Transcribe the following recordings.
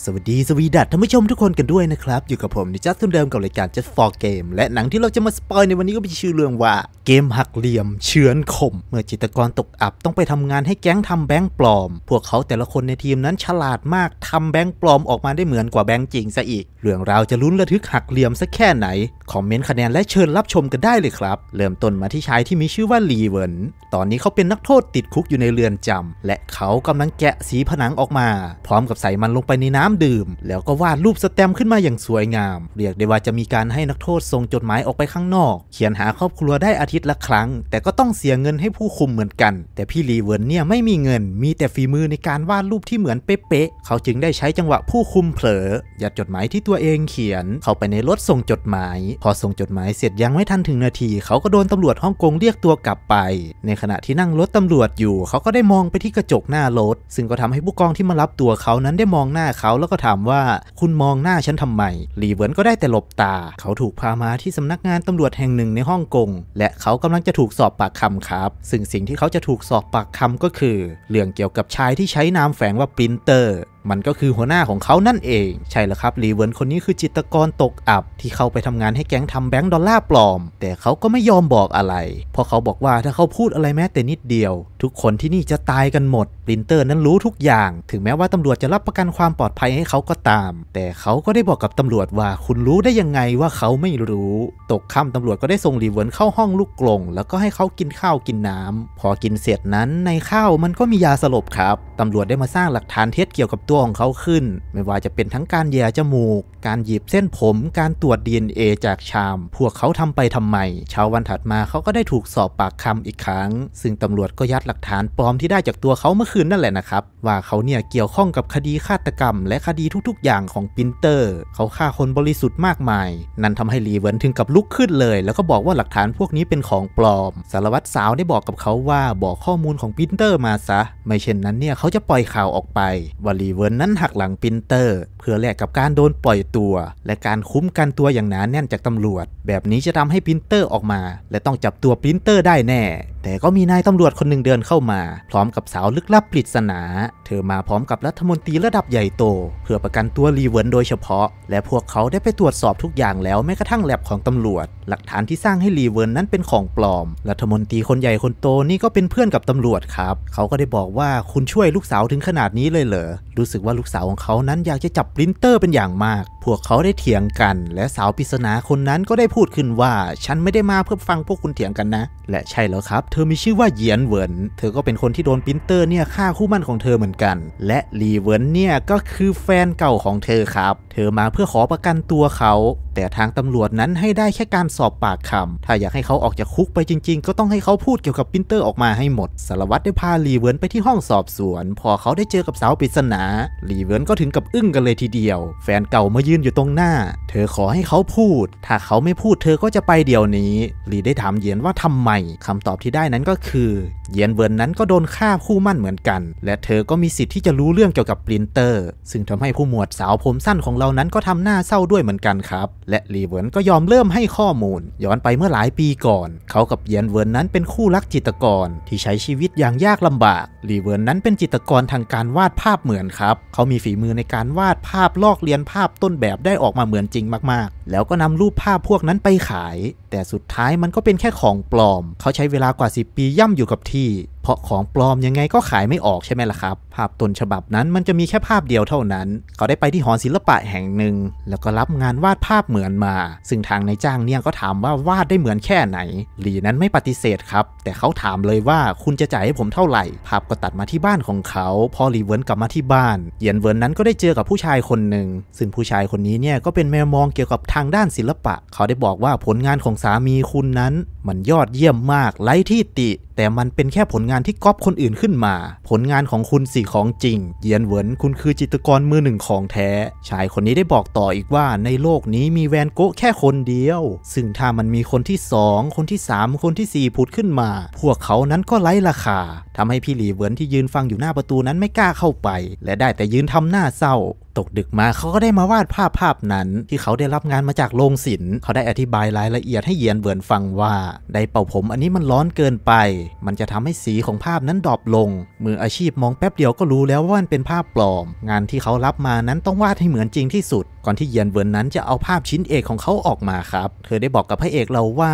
สวัสดีสวีดัตท่านผู้ชมทุกคนกันด้วยนะครับ อยู่กับผมในจัสุนเดิมกับรายการ Just for Game และหนังที่เราจะมาสปอยในวันนี้ก็มีชื่อเรื่องว่า เกมหักเหลี่ยมเฉือนคมเมื่อจิตกรตกอับต้องไปทำงานให้แก๊งทำแบงค์ปลอม พวกเขาแต่ละคนในทีมนั้นฉลาดมากทำแบงค์ปลอมออกมาได้เหมือนกว่าแบงค์จริงซะอีกเรื่องราวจะลุ้นระทึกหักเหลี่ยมสักแค่ไหนคอมเมนต์คะแนนและเชิญรับชมกันได้เลยครับเริ่มต้นมาที่ชายที่มีชื่อว่าลีเวินตอนนี้เขาเป็นนักโทษติดคุกอยู่ในเรือนจำและเขากำลังแกะสีผนังออกมา พร้อมกับใส่มันลงไปในน้ำ้ำดื่มแล้วก็วาดรูปสแตมขึ้นมาอย่างสวยงาม เรียกได้ว่าจะมีการให้นักโทษส่งจดหมายออกไปข้างนอก เขียนหาครอบครัวได้อาทิตย์ละครั้ง แต่ก็ต้องเสียเงินให้ผู้คุมเหมือนกัน แต่พี่รีเวิร์นเนี่ยไม่มีเงิน มีแต่ฝีมือในการวาดรูปที่เหมือนเป๊ะๆเขาจึงได้ใช้จังหวะผู้คุมเผลอยัดจดหมายที่ตัวเองเขียนเข้าไปในรถส่งจดหมาย พอส่งจดหมายเสร็จยังไม่ทันถึงนาที เขาก็โดนตำรวจฮ่องกงเรียกตัวกลับไป ในขณะที่นั่งรถตำรวจอยู่ เขาก็ได้มองไปที่กระจกหน้ารถซึ่งก็ทำให้ผู้กองที่มารับตัวเขานั้นได้มองหน้าเขาาแล้วก็ถามว่าคุณมองหน้าฉันทำไมหลีเหวินก็ได้แต่หลบตา เขาถูกพามาที่สำนักงานตำรวจแห่งหนึ่งในฮ่องกงและเขากำลังจะถูกสอบปากคำครับ ซึ่งสิ่งที่เขาจะถูกสอบปากคำก็คือเรื่องเกี่ยวกับชายที่ใช้นามแฝงว่าปรินเตอร์มันก็คือหัวหน้าของเขานั่นเอง ใช่แล้วครับรีเวิร์นคนนี้คือจิตกรตกอับ ที่เข้าไปทำงานให้แก๊งทำแบงค์ดอลลาร์ปลอม แต่เขาก็ไม่ยอมบอกอะไรเพราะเขาบอกว่าถ้าเขาพูดอะไรแม้แต่นิดเดียว ทุกคนที่นี่จะตายกันหมดปรินเตอร์นั้นรู้ทุกอย่างถึงแม้ว่าตำรวจจะรับประกันความปลอดภัยให้เขาก็ตาม แต่เขาก็ได้บอกกับตำรวจว่าคุณรู้ได้ยังไงว่าเขาไม่รู้ตกค่ำตำรวจก็ได้ส่งรีเวิร์นเข้าห้องลูกกลงแล้วก็ให้เขากินข้าวกินน้ำพอกินเสร็จนั้นในข้าวมันก็มียาสลบครับตำรวจได้มาสร้างหลักฐานเท็จเกี่ยวกับตัวของเขาขึ้น ไม่ว่าจะเป็นทั้งการแย่จมูก การหยิบเส้นผม การตรวจ DNA จากชาม พวกเขาทำไปทำไม เช้าวันถัดมาเขาก็ได้ถูกสอบปากคำอีกครั้ง ซึ่งตำรวจก็ยัดหลักฐานปลอมที่ได้จากตัวเขาเมื่อคืนนั่นแหละนะครับ ว่าเขาเนี่ยเกี่ยวข้องกับคดีฆาตกรรมและคดีทุกๆอย่างของปินเตอร์ เขาฆ่าคนบริสุทธิ์มากมาย นั่นทำให้รีเวิร์นถึงกับลุกขึ้นเลย แล้วก็บอกว่าหลักฐานพวกนี้เป็นของปลอม สารวัตรสาวได้บอกกับเขาว่าบอกข้อมูลของปินเตอร์มาซะ ไม่เช่นนั้นเนี่ยเขาจะปล่อยข่าวออกไปว่ารีเวเวินนั้นหักหลังปินเตอร์ เพื่อแลกกับการโดนปล่อยตัว และการคุ้มกันตัวอย่างหนานแน่นจากตำรวจ แบบนี้จะทำให้ปินเตอร์ออกมา และต้องจับตัวปินเตอร์ได้แน่แต่ก็มีนายตำรวจคนหนึ่งเดินเข้ามา พร้อมกับสาวลึกลับปริศนา เธอมาพร้อมกับรัฐมนตรีระดับใหญ่โต เพื่อประกันตัวรีเวิร์นโดยเฉพาะ และพวกเขาได้ไปตรวจสอบทุกอย่างแล้วแม้กระทั่งแลบของตำรวจ หลักฐานที่สร้างให้รีเวิร์นนั้นเป็นของปลอม รัฐมนตรีคนใหญ่คนโตนี่ก็เป็นเพื่อนกับตำรวจครับ เขาก็ได้บอกว่าคุณช่วยลูกสาวถึงขนาดนี้เลยเหรอ รู้สึกว่าลูกสาวของเขานั้นอยากจะจับปรินเตอร์เป็นอย่างมากพวกเขาได้เถียงกัน และสาวปริศนาคนนั้นก็ได้พูดขึ้นว่าฉันไม่ได้มาเพื่อฟังพวกคุณเถียงกันนะ และใช่แล้วครับ เธอมีชื่อว่าเหยียนเหวินเธอก็เป็นคนที่โดนปินเตอร์เนี่ยฆ่าคู่มั่นของเธอเหมือนกันและลีเหวินเนี่ยก็คือแฟนเก่าของเธอครับเธอมาเพื่อขอประกันตัวเขาแต่ทางตำรวจนั้นให้ได้แค่การสอบปากคำ ถ้าอยากให้เขาออกจากคุกไปจริงๆ ก็ต้องให้เขาพูดเกี่ยวกับปินเตอร์ออกมาให้หมด สารวัตรได้พาลีเวิร์นไปที่ห้องสอบสวน พอเขาได้เจอกับสาวปริศนา ลีเวิร์นก็ถึงกับอึ้งกันเลยทีเดียว แฟนเก่ามายืนอยู่ตรงหน้า เธอขอให้เขาพูด ถ้าเขาไม่พูดเธอก็จะไปเดี๋ยวนี้ ลีได้ถามเย็นว่าทำไมคำตอบที่ได้นั้นก็คือเยียนเวิร์นนั้นก็โดนฆ่าคู่มั่นเหมือนกัน และเธอก็มีสิทธิ์ที่จะรู้เรื่องเกี่ยวกับปรินเตอร์ ซึ่งทำให้ผู้หมวดสาวผมสั้นของเรานั้นก็ทำหน้าเศร้าด้วยเหมือนกันครับ และรีเวิร์นก็ยอมเริ่มให้ข้อมูลย้อนไปเมื่อหลายปีก่อน เขากับเยียนเวิร์นนั้นเป็นคู่รักจิตรกรที่ใช้ชีวิตอย่างยากลำบากรีเวิร์นนั้นเป็นจิตรกรทางการวาดภาพเหมือนครับ เขามีฝีมือในการวาดภาพลอกเลียนภาพต้นแบบได้ออกมาเหมือนจริงมากๆ แล้วก็นำรูปภาพพวกนั้นไปขาย แต่สุดท้ายมันก็เป็นแค่ของปลอม เขาใช้เวลากว่า 10 ปีย่ำอยู่กับทีที่เพราะของปลอมยังไงก็ขายไม่ออกใช่ไหมล่ะครับ ภาพต้นฉบับนั้นมันจะมีแค่ภาพเดียวเท่านั้น เขาได้ไปที่หอศิลปะแห่งหนึ่ง แล้วก็รับงานวาดภาพเหมือนมา ซึ่งทางนายจ้างเนี่ยก็ถามว่าวาดได้เหมือนแค่ไหน หลีนั้นไม่ปฏิเสธครับ แต่เขาถามเลยว่าคุณจะจ่ายให้ผมเท่าไหร่ ภาพก็ตัดมาที่บ้านของเขา พอหลีเวิร์นกลับมาที่บ้านเยียนเวิร์นนั้นก็ได้เจอกับผู้ชายคนหนึ่ง ซึ่งผู้ชายคนนี้เนี่ยก็เป็นแมวมองเกี่ยวกับทางด้านศิลปะ เขาได้บอกว่าผลงานของสามีคุณนั้น มันยอดเยี่ยมมากไร้ที่ติแต่มันเป็นแค่ผลงานที่ก๊อปคนอื่นขึ้นมา ผลงานของคุณสี่ของจริง เยียนเหวินคุณคือจิตกรมือหนึ่งของแท้ ชายคนนี้ได้บอกต่ออีกว่า ในโลกนี้มีแวนโกะแค่คนเดียว ซึ่งถ้ามันมีคนที่2คนที่3คนที่4ผุดขึ้นมาพวกเขานั้นก็ไร้ราคา ทำให้พี่หลีเหวินที่ยืนฟังอยู่หน้าประตูนั้นไม่กล้าเข้าไป และได้แต่ยืนทำหน้าเศร้าตกดึกมาเขาก็ได้มาวาดภาพภาพนั้น ที่เขาได้รับงานมาจากโรงศิลป์ เขาได้อธิบายรายละเอียดให้เยียนเบือนฟังว่า ได้เป่าผมอันนี้มันร้อนเกินไป มันจะทำให้สีของภาพนั้นดรอปลงมืออาชีพมองแป๊บเดียวก็รู้แล้วว่ามันเป็นภาพปลอม งานที่เขารับมานั้นต้องวาดให้เหมือนจริงที่สุด ก่อนที่เยียนเบือนนั้นจะเอาภาพชิ้นเอกของเขาออกมาครับ เธอได้บอกกับพระเอกเราว่า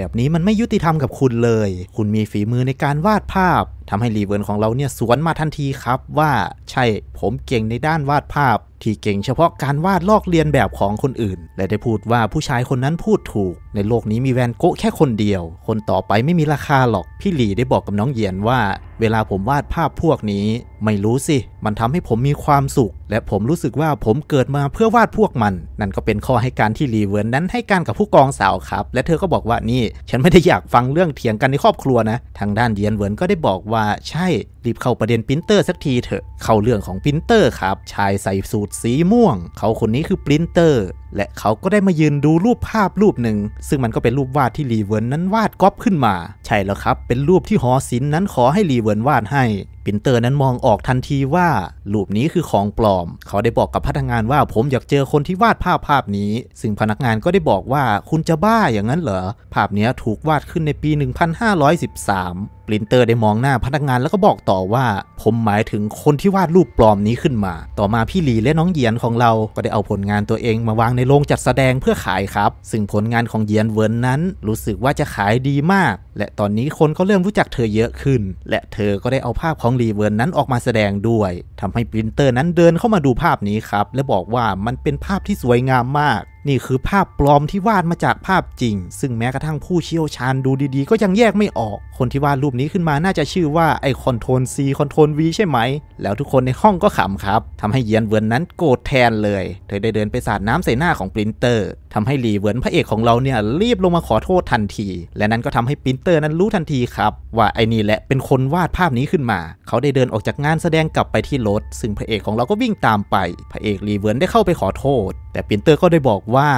แบบนี้มันไม่ยุติธรรมกับคุณเลย คุณมีฝีมือในการวาดภาพ ทำให้รีเวิร์นของเราเนี่ยสวนมาทันทีครับ ว่าใช่ผมเก่งในด้านวาดภาพที่เก่งเฉพาะการวาดลอกเลียนแบบของคนอื่น และได้พูดว่าผู้ชายคนนั้นพูดถูก ในโลกนี้มีแวนโกะแค่คนเดียว คนต่อไปไม่มีราคาหรอกพี่หลีได้บอกกับน้องเยียนว่า เวลาผมวาดภาพพวกนี้ ไม่รู้สิ มันทำให้ผมมีความสุข และผมรู้สึกว่าผมเกิดมาเพื่อวาดพวกมัน นั่นก็เป็นข้อให้การที่หลีเวิร์นนั้นให้การกับผู้กองสาวครับ และเธอก็บอกว่านี่ฉันไม่ได้อยากฟังเรื่องเถียงกันในครอบครัวนะทางด้านเยียนเวิร์นก็ได้บอกว่า ใช่รีบเข้าประเด็นปรินเตอร์สักทีเถอะ เข้าเรื่องของปรินเตอร์ครับ ชายใส่สูทสีม่วง เขาคนนี้คือปรินเตอร์และเขาก็ได้มายืนดูรูปภาพรูปหนึ่งซึ่งมันก็เป็นรูปวาดที่รีเวิร์นนั้นวาดก๊อปขึ้นมา ใช่แล้วครับ เป็นรูปที่หอศิลป์นั้นขอให้รีเวิร์นวาดให้ปินเตอร์นั้นมองออกทันทีว่ารูปนี้คือของปลอมเขาได้บอกกับพนักงานว่า ผมอยากเจอคนที่วาดภาพภาพนี้ ซึ่งพนักงานก็ได้บอกว่าคุณจะบ้าอย่างนั้นเหรอภาพนี้ถูกวาดขึ้นในปี 1513ลินเตอร์ได้มองหน้าพนักงานแล้วก็บอกต่อว่าผมหมายถึงคนที่วาดรูปปลอมนี้ขึ้นมา ต่อมาพี่หลีและน้องเหยียนของเราก็ได้เอาผลงานตัวเองมาวางในโรงจัดแสดงเพื่อขายครับ ซึ่งผลงานของเยียนเวินนั้น รู้สึกว่าจะขายดีมาก และตอนนี้คนก็เริ่มรู้จักเธอเยอะขึ้น และเธอก็ได้เอาภาพของรีเวินนั้นออกมาแสดงด้วย ทำให้ปรินเตอร์นั้นเดินเข้ามาดูภาพนี้ครับ และบอกว่ามันเป็นภาพที่สวยงามมากนี่คือภาพปลอมที่วาดมาจากภาพจริง ซึ่งแม้กระทั่งผู้เชี่ยวชาญดูดีๆก็ยังแยกไม่ออก คนที่วาดรูปนี้ขึ้นมาน่าจะชื่อว่าไอคอนโทรลีคอนโทรลีใช่ไหม แล้วทุกคนในห้องก็ขำครับทำให้เยียนเวิร์นนั้นโกรธแทนเลยเธอได้เดินไปสาดน้ำใส่หน้าของปรินเตอร์ทำให้หลีเวิร์นพระเอกของเราเนี่ยรีบลงมาขอโทษทันที และนั้นก็ทำให้ปรินเตอร์ นั้นรู้ทันทีครับว่าไอนี่แหละเป็นคนวาดภาพนี้ขึ้นมา เขาได้เดินออกจากงานแสดงกลับไปที่รถซึ่งพระเอกของเราก็วิ่งตามไปพระเอกหลีเวิร์นได้เข้าไปขอโทษ แต่ปรินเตอร์ก็ได้บอกว่า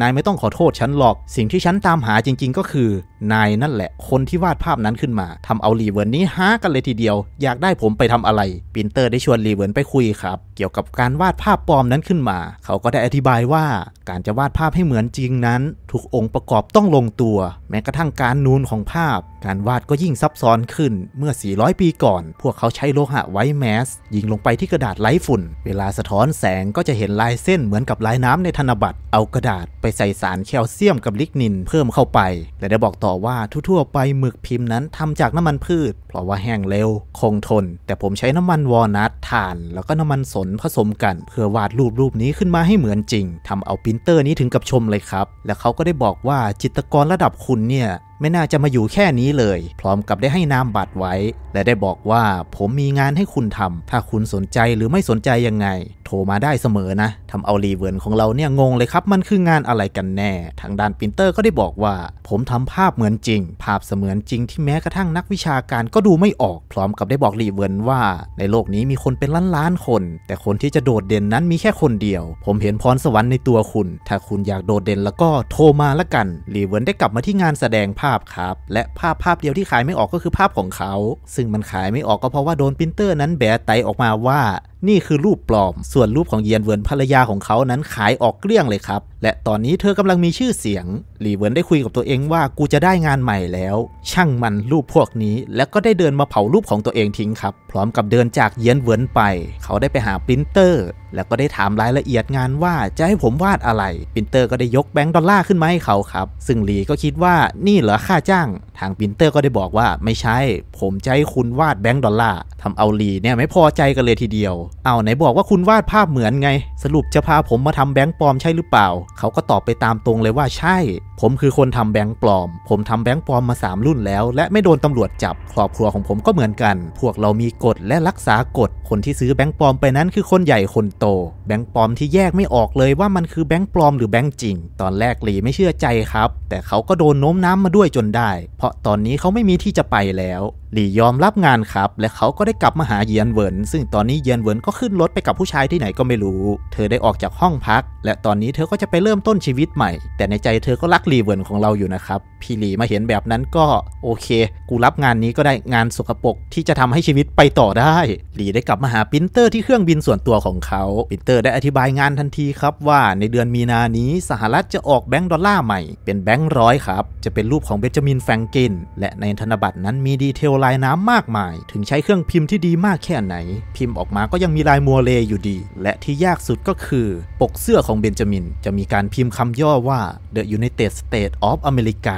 นายไม่ต้องขอโทษฉันหรอก สิ่งที่ฉันตามหาจริง ๆ ก็คือ นายนั่นแหละคนที่วาดภาพนั้นขึ้นมา ทำเอารีเวิร์นนี้ฮากันเลยทีเดียว อยากได้ผมไปทำอะไร ปินเตอร์ได้ชวนรีเวิร์นไปคุยครับ เกี่ยวกับการวาดภาพปลอมนั้นขึ้นมา เขาก็ได้อธิบายว่าการจะวาดภาพให้เหมือนจริงนั้นทุกองค์ประกอบต้องลงตัว แม้กระทั่งการนูนของภาพการวาดก็ยิ่งซับซ้อนขึ้นเมื่อ 400 ปีก่อน พวกเขาใช้โลหะไว้แมส ยิงลงไปที่กระดาษไร้ฝุ่น เวลาสะท้อนแสงก็จะเห็นลายเส้นเหมือนกับลายน้ำ ในธนบัตร เอากระดาษไปใส่สารแคลเซียมกับลิกนินเพิ่มเข้าไป และได้บอกต่อว่าทั่วๆ ไปหมึกพิมพ์นั้นทำจากน้ำมันพืช เพราะว่าแห้งเร็วคงทน แต่ผมใช้น้ำมันวอนัทถ่าน แล้วก็น้ำมันสนผสมกัน เพื่อวาดรูปรูปนี้ขึ้นมาให้เหมือนจริง ทำเอาปรินเตอร์นี้ถึงกับชมเลยครับ และเขาก็ได้บอกว่าจิตรกรระดับคุณเนี่ยไม่น่าจะมาอยู่แค่นี้เลย พร้อมกับได้ให้นามบัตรไว้ และได้บอกว่า ผมมีงานให้คุณทำ ถ้าคุณสนใจหรือไม่สนใจยังไง โทรมาได้เสมอนะทำเอารีเวิร์นของเราเนี่ยงงเลยครับ มันคืองานอะไรกันแน่ ทางด้านปินเตอร์ก็ได้บอกว่า ผมทำภาพเหมือนจริง ภาพเสมือนจริงที่แม้กระทั่งนักวิชาการก็ดูไม่ออก พร้อมกับได้บอกรีเวิร์นว่า ในโลกนี้มีคนเป็นล้านล้านคน แต่คนที่จะโดดเด่นนั้นมีแค่คนเดียว ผมเห็นพรสวรรค์ในตัวคุณ ถ้าคุณอยากโดดเด่นแล้วก็โทรมาละกันรีเวิร์นได้กลับมาที่งานแสดงภาพาพครับและภาพภาพเดียวที่ขายไม่ออกก็คือภาพของเขา ซึ่งมันขายไม่ออกก็เพราะว่าโดนรินเตอร์นั้นแบะไตออกมาว่า นี่คือรูปปลอม ส่วนรูปของเยียนเวินภรรยาของเขานั้นขายออกเกลี้ยงเลยครับและตอนนี้เธอกำลังมีชื่อเสียง หลีเวิร์นได้คุยกับตัวเองว่ากูจะได้งานใหม่แล้ว ช่างมันรูปพวกนี้ และก็ได้เดินมาเผารูปของตัวเองทิ้งครับ พร้อมกับเดินจากเยียนเวิร์นไป เขาได้ไปหาปรินเตอร์ แล้วก็ได้ถามรายละเอียดงานว่าจะให้ผมวาดอะไร ปรินเตอร์ก็ได้ยกแบงค์ดอลลาร์ขึ้นมาให้เขาครับ ซึ่งหลีก็คิดว่านี่เหรอค่าจ้าง ทางปรินเตอร์ก็ได้บอกว่าไม่ใช่ ผมจะให้คุณวาดแบงค์ดอลลาร์ทำเอาหลีเนี่ยไม่พอใจกันเลยทีเดียว เอาไหนบอกว่าคุณวาดภาพเหมือนไง สรุปจะพาผมมาทำแบงค์ปลอมใช่หรือเปล่าเขาก็ตอบไปตามตรงเลยว่าใช่ผมคือคนทำแบงค์ปลอม ผมทำแบงค์ปลอมมา 3 รุ่นแล้ว และไม่โดนตำรวจจับครอบครัวของผมก็เหมือนกัน พวกเรามีกฎและรักษากฎคนที่ซื้อแบงค์ปลอมไปนั้น คือคนใหญ่คนโต แบงค์ปลอมที่แยกไม่ออกเลยว่ามันคือแบงค์ปลอมหรือแบงค์จริง ตอนแรกหลีไม่เชื่อใจครับ แต่เขาก็โดนโน้มน้ามาด้วยจนได้ เพราะตอนนี้เขาไม่มีที่จะไปแล้วหลียอมรับงานครับ และเขาก็ได้กลับมาหาเยียนเวินซึ่งตอนนี้เยียนเวินก็ขึ้นรถไปกับผู้ชายที่ไหนก็ไม่รู้ เธอได้ออกจากห้องพักและตอนนี้เธอก็จะไปเริ่มต้นชีวิตใหม่ แต่ในใจเธอก็รักรีเวิร์นของเราอยู่นะครับ พี่หลีมาเห็นแบบนั้นก็ โอเค กูรับงานนี้ก็ได้งานสกปรกที่จะทำให้ชีวิตไปต่อได้หลีได้กลับมาหาปินเตอร์ที่เครื่องบินส่วนตัวของเขาปินเตอร์ได้อธิบายงานทันทีครับว่า ในเดือนมีนานี้ สหรัฐจะออกแบงก์ดอลลาร์ใหม่ เป็นแบงก์ร้อยครับจะเป็นรูปของเบนจามินแฟรงกินและในธนบัตรนั้นมีดีเทลลายน้ำมากมาย ถึงใช้เครื่องพิมพ์ที่ดีมากแค่ไหน พิมพ์ออกมาก็ยังมีลายมัวเลอยู่ดี และที่ยากสุดก็คือ ปกเสื้อของเบนจามิน จะมีการพิมพ์คำย่อว่า The United States of America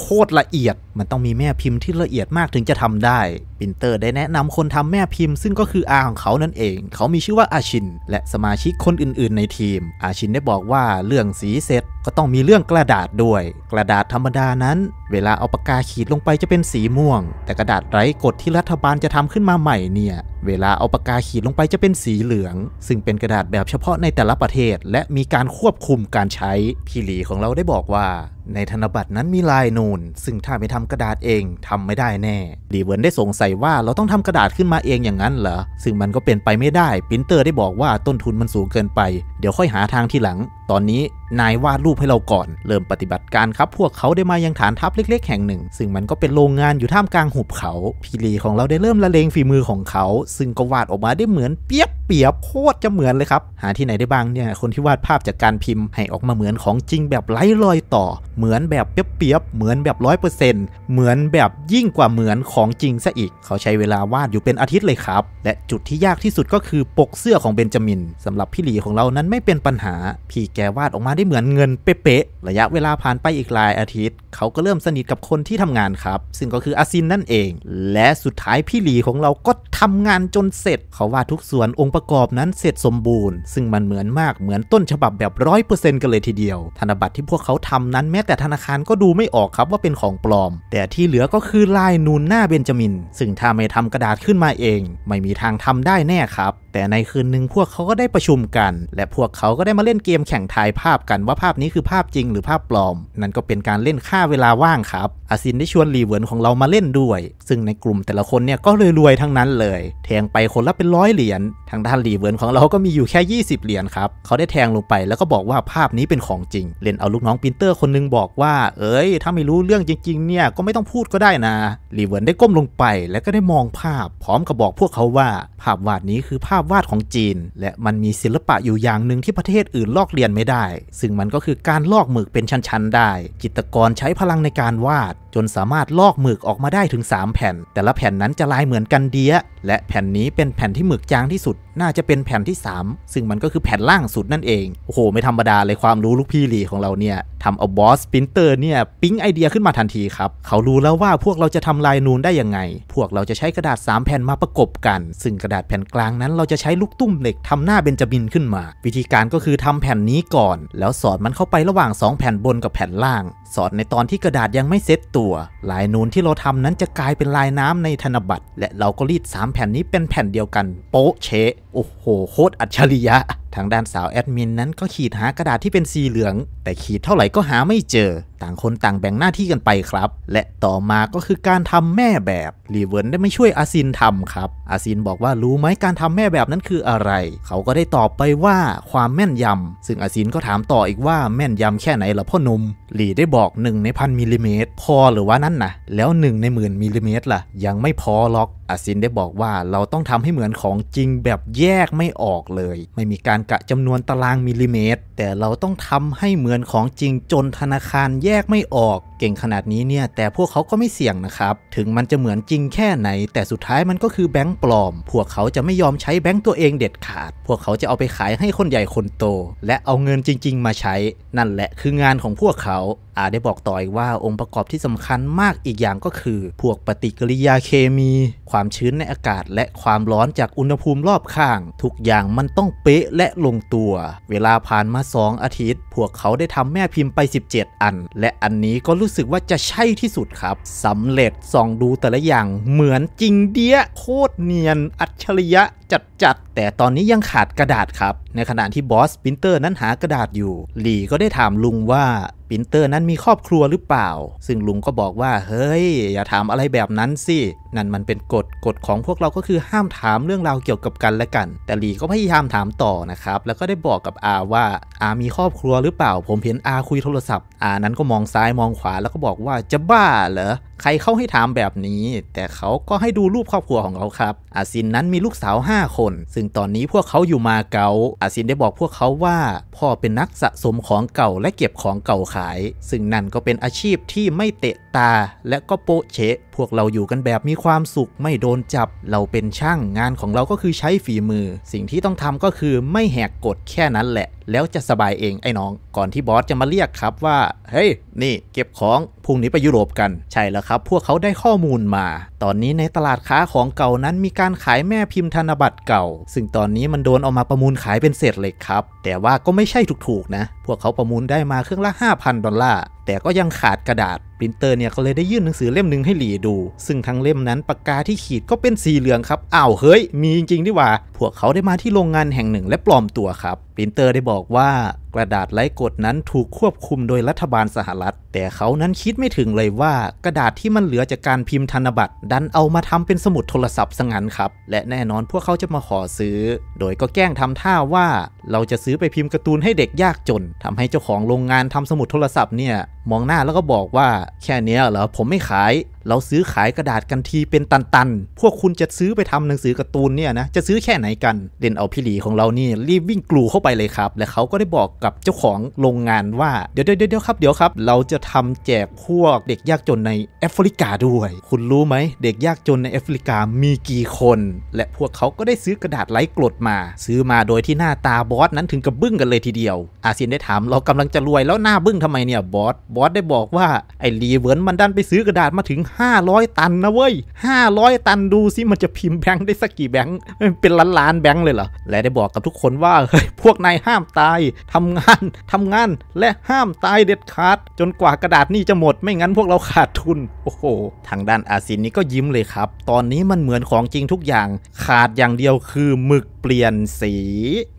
โคตรละเอียด มันต้องมีแม่พิมพ์ที่ละเอียดมากถึงจะทำได้ปินเตอร์ได้แนะนำคนทำแม่พิมพ์ซึ่งก็คืออาของเขานั่นเอง เขามีชื่อว่าอาชิน และสมาชิกคนอื่นๆในทีม อาชินได้บอกว่าเรื่องสีเซตก็ต้องมีเรื่องกระดาษด้วย กระดาษธรรมดานั้น เวลาเอาปากกาขีดลงไปจะเป็นสีม่วง แต่กระดาษไร้กฎที่รัฐบาลจะทำขึ้นมาใหม่เนี่ย เวลาเอาปากกาขีดลงไปจะเป็นสีเหลือง ซึ่งเป็นกระดาษแบบเฉพาะในแต่ละประเทศ และมีการควบคุมการใช้ พี่หลีของเราได้บอกบอกว่าในธนบัตรนั้นมีลายนูน ซึ่งถ้าไม่ทำกระดาษเองทำไม่ได้แน่ ดีเวิร์นได้สงสัยว่าเราต้องทำกระดาษขึ้นมาเองอย่างนั้นเหรอ ซึ่งมันก็เป็นไปไม่ได้ปินเตอร์ได้บอกว่าต้นทุนมันสูงเกินไป เดี๋ยวค่อยหาทางที่หลัง ตอนนี้นายวาดรูปให้เราก่อน เริ่มปฏิบัติการครับ พวกเขาได้มายังฐานทัพเล็ก ๆ แห่งหนึ่ง ซึ่งมันก็เป็นโรงงานอยู่ท่ามกลางหุบเขา พีรีของเราได้เริ่มละเลงฝีมือของเขา ซึ่งก็วาดออกมาได้เหมือนเปียบเปียบโคตรจะเหมือนเลยครับหาที่ไหนได้บ้างเนี่ยคนที่วาดภาพจากการพิมพ์ ให้ออกมาเหมือนของจริงแบบไร้รอยต่อเหมือนแบบเปียบๆเหมือนแบบร้อยเปอร์เซ็นต์เหมือนแบบยิ่งกว่าเหมือนของจริงซะอีก เขาใช้เวลาวาดอยู่เป็นอาทิตย์เลยครับ และจุดที่ยากที่สุดก็คือปกเสื้อของเบนจามินสำหรับพี่หลีของเรานั้นไม่เป็นปัญหา พี่แกวาดออกมาได้เหมือนเงินเป๊ะๆ ระยะเวลาผ่านไปอีกหลายอาทิตย์ เขาก็เริ่มสนิทกับคนที่ทำงานครับ ซึ่งก็คืออาซินนั่นเอง และสุดท้ายพี่หลีของเราก็ทำงานจนเสร็จ เขาวาดทุกส่วนองค์ประกอบนั้นเสร็จสมบูรณ์ ซึ่งมันเหมือนมากเหมือนต้นฉบับแบบร้อยเปอร์เซ็นต์กันเลยทีเดียว ธนบัตรที่พวกเขาทำนั้นแม้แต่ธนาคารก็ดูไม่ออกครับว่าเป็นของปลอม แต่ที่เหลือก็คือลายนูนหน้าเบนจามิน ซึ่งถ้าไม่ทำกระดาษขึ้นมาเอง ไม่มีทางทำได้แน่ครับแต่ในคืนหนึ่งพวกเขาก็ได้ประชุมกัน และพวกเขาก็ได้มาเล่นเกมแข่งทายภาพกันว่าภาพนี้คือภาพจริงหรือภาพปลอม นั่นก็เป็นการเล่นค่าเวลาว่างครับอาซินได้ชวนรีเวิร์นของเรามาเล่นด้วย ซึ่งในกลุ่มแต่ละคนเนี่ยก็รวยๆทั้งนั้นเลย แทงไปคนละเป็นร้อยเหรียญทางด้านรีเวิร์นของเราก็มีอยู่แค่ 20 เหรียญครับเขาได้แทงลงไปแล้วก็บอกว่าภาพนี้เป็นของจริง เล่นเอาลูกน้องปินเตอร์คนนึงบอกว่า เอ้ยถ้าไม่รู้เรื่องจริงๆเนี่ยก็ไม่ต้องพูดก็ได้นะรีเวิร์นได้ก้มลงไปแล้วก็ได้มองภาพพร้อมกับบอกพวกเขาว่าภาพวาดนี้คือภาพพวาดของจีน และมันมีศิลปะอยู่อย่างหนึ่งที่ประเทศอื่นลอกเรียนไม่ได้ ซึ่งมันก็คือการลอกหมึกเป็นชั้นๆ ได้ จิตรกรใช้พลังในการวาดจนสามารถลอกหมึกออกมาได้ถึง 3 แผ่น แต่ละแผ่นนั้นจะลายเหมือนกันเดียและแผ่นนี้เป็นแผ่นที่หมึกจางที่สุด น่าจะเป็นแผ่นที่ 3 ซึ่งมันก็คือแผ่นล่างสุดนั่นเองโอ้โหไม่ธรรมดาเลยความรู้ลูกพี่หลีของเราเนี่ยทำเอาบอส ปินเตอร์เนี่ยปิ๊งไอเดียขึ้นมาทันทีครับเขารู้แล้วว่าพวกเราจะทำลายนูนได้ยังไง พวกเราจะใช้กระดาษ 3 แผ่นมาประกบกัน ซึ่งกระดาษแผ่นกลางนั้นเราจะใช้ลูกตุ้มเหล็กทำหน้าเบนจามินขึ้นมา วิธีการก็คือทำแผ่นนี้ก่อน แล้วสอดมันเข้าไประหว่าง 2 แผ่นบนกับแผ่นล่าง สอดในตอนที่กระดาษยังไม่เซ็ตตััวลายนูนที่เราทำนั้นจะกลายเป็นลายน้ำในธนบัตรและเราก็รีด3แผ่นนี้เป็นแผ่นเดียวกัน โป๊ะเชะโอ้โหโคตรอัจฉริยะทางด้านสาวแอดมินนั้นก็ขีดหากระดาษที่เป็นสีเหลือง แต่ขีดเท่าไหร่ก็หาไม่เจอต่างคนต่างแบ่งหน้าที่กันไปครับ และต่อมาก็คือการทำแม่แบบรีเวิร์นได้ไม่ช่วยอาซินทำครับ อาซินบอกว่ารู้ไหมการทำแม่แบบนั้นคืออะไร เขาก็ได้ตอบไปว่าความแม่นยำ ซึ่งอาซินก็ถามต่ออีกว่าแม่นยำแค่ไหนล่ะพ่อหนุ่มหลีได้บอก 1 ในพันมิลลิเมตรพอหรือว่านั้นนะแล้ว 1ในหมื่นมิลลิเมตรล่ะ ยังไม่พอหรอกอาซินได้บอกว่าเราต้องทำให้เหมือนของจริงแบบแยกไม่ออกเลย ไม่มีการกะจำนวนตารางมิลลิเมตร แต่เราต้องทำให้เหมือนของจริงจนธนาคารแยกไม่ออก เก่งขนาดนี้เนี่ยแต่พวกเขาก็ไม่เสี่ยงนะครับ ถึงมันจะเหมือนจริงแค่ไหน แต่สุดท้ายมันก็คือแบงค์ปลอม พวกเขาจะไม่ยอมใช้แบงค์ตัวเองเด็ดขาด พวกเขาจะเอาไปขายให้คนใหญ่คนโต และเอาเงินจริงๆ มาใช้ นั่นแหละคืองานของพวกเขาอาได้บอกต่ออีกว่าองค์ประกอบที่สำคัญมากอีกอย่างก็คือ พวกปฏิกิริยาเคมี ความชื้นในอากาศและความร้อนจากอุณหภูมิรอบข้าง ทุกอย่างมันต้องเป๊ะและลงตัว เวลาผ่านมา 2 อาทิตย์ พวกเขาได้ทำแม่พิมพ์ไป 17 อัน และอันนี้ก็รู้สึกว่าจะใช่ที่สุดครับ สำเร็จส่องดูแต่ละอย่าง เหมือนจริงเดียโคตรเนียน อัจฉริยะจัดจัดแต่ตอนนี้ยังขาดกระดาษครับ ในขณะที่บอสปินเตอร์นั้นหากระดาษอยู่ หลีก็ได้ถามลุงว่าปินเตอร์นั้นมีครอบครัวหรือเปล่า ซึ่งลุงก็บอกว่า เฮ้ย อย่าถามอะไรแบบนั้นสินั่นมันเป็นกฎกฎของพวกเราก็คือห้ามถามเรื่องราวเกี่ยวกับกันและกัน แต่หลีก็พยายามถามต่อนะครับ แล้วก็ได้บอกกับอาว่า อามีครอบครัวหรือเปล่าผมเห็นอาคุยโทรศัพท์อานั้นก็มองซ้ายมองขวา แล้วก็บอกว่าจะบ้าเหรอใครเข้าให้ถามแบบนี้ แต่เขาก็ให้ดูรูปครอบครัวของเขาครับอาซินนั้นมีลูกสาว5คน ซึ่งตอนนี้พวกเขาอยู่มาเกาอาซินได้บอกพวกเขาว่าพ่อเป็นนักสะสมของเก่าและเก็บของเก่าขาย ซึ่งนั่นก็เป็นอาชีพที่ไม่เตะตาและก็โปเชะพวกเราอยู่กันแบบมีความสุขไม่โดนจับเราเป็นช่างงานของเราก็คือใช้ฝีมือ สิ่งที่ต้องทำก็คือไม่แหกกฎแค่นั้นแหละ แล้วจะสบายเองไอ้น้อง ก่อนที่บอสจะมาเรียกครับว่า เฮ้ย นี่เก็บของ พรุ่งนี้ไปยุโรปกันใช่แล้วครับ พวกเขาได้ข้อมูลมา ตอนนี้ในตลาดค้าของเก่านั้นมีการขายแม่พิมพ์ธนบัตรเก่า ซึ่งตอนนี้มันโดนเอามาประมูลขายเป็นเศษเหล็กครับ แต่ว่าก็ไม่ใช่ถูกๆ นะ พวกเขาประมูลได้มาเครื่องละ5,000ดอลลาร์ แต่ก็ยังขาดกระดาษรินเตอร์เนี่ยก็เลยได้ยื่นหนังสือเล่มหนึ่งให้หลีดู ซึ่งทั้งเล่มนั้นปากกาที่ขีดก็เป็นสีเหลืองครับอ้าวเฮ้ย มีจริงๆดีว่าพวกเขาได้มาที่โรงงานแห่งหนึ่งและปลอมตัวครับปรินเตอร์ได้บอกว่า กระดาษไร้กฎนั้นถูกควบคุมโดยรัฐบาลสหรัฐ แต่เขานั้นคิดไม่ถึงเลยว่า กระดาษที่มันเหลือจากการพิมพ์ธนบัตร ดันเอามาทำเป็นสมุดโทรศัพท์สังัานครับ และแน่นอนพวกเขาจะมาขอซื้อ โดยก็แกล้งทำท่าว่าเราจะซื้อไปพิมพ์การ์ตูนให้เด็กยากจน ทำให้เจ้าของโรงงานทำสมุดโทรศัพท์เนี่ยมองหน้าแล้วก็บอกว่าแค่นี้เหรอผมไม่ขายเราซื้อขายกระดาษกันทีเป็นตัน ๆ พวกคุณจะซื้อไปทำหนังสือการ์ตูนเนี่ยนะ จะซื้อแค่ไหนกัน เด่นเอาพี่หลีของเรานี่รีบวิ่งกลูเข้าไปเลยครับ และเขาก็ได้บอกกับเจ้าของโรงงานว่า เดี๋ยวเดี๋ยวเดี๋ยวครับเดี๋ยวครับ เราจะทำแจกพวกเด็กยากจนในแอฟริกาด้วย คุณรู้ไหม เด็กยากจนในแอฟริกามีกี่คน และพวกเขาก็ได้ซื้อกระดาษไร้กรดมา ซื้อมาโดยที่หน้าตาบอสนั้นถึงกับบึ้งกันเลยทีเดียว อาเซียนได้ถามเรากำลังจะรวยแล้วหน้าบึ้งทำไมเนี่ยบอสบอสได้บอกว่าไอ้ลีเวิร์นมันดันไปซื้อกระดาษมาถึง500ตันนะเว้ย500ตันดูซิมันจะพิมพ์แบงค์ได้สักกี่แบงค์เป็นล้านล้านแบงค์เลยเหรอและได้บอกกับทุกคนว่าเฮ้ยพวกนายห้ามตาย ทำงานทำงาน และห้ามตายเด็ดขาดจนกว่ากระดาษนี่จะหมด ไม่งั้นพวกเราขาดทุนโอ้โหทางด้านอาซินนี่ก็ยิ้มเลยครับ ตอนนี้มันเหมือนของจริงทุกอย่าง ขาดอย่างเดียวคือหมึกเปลี่ยนสี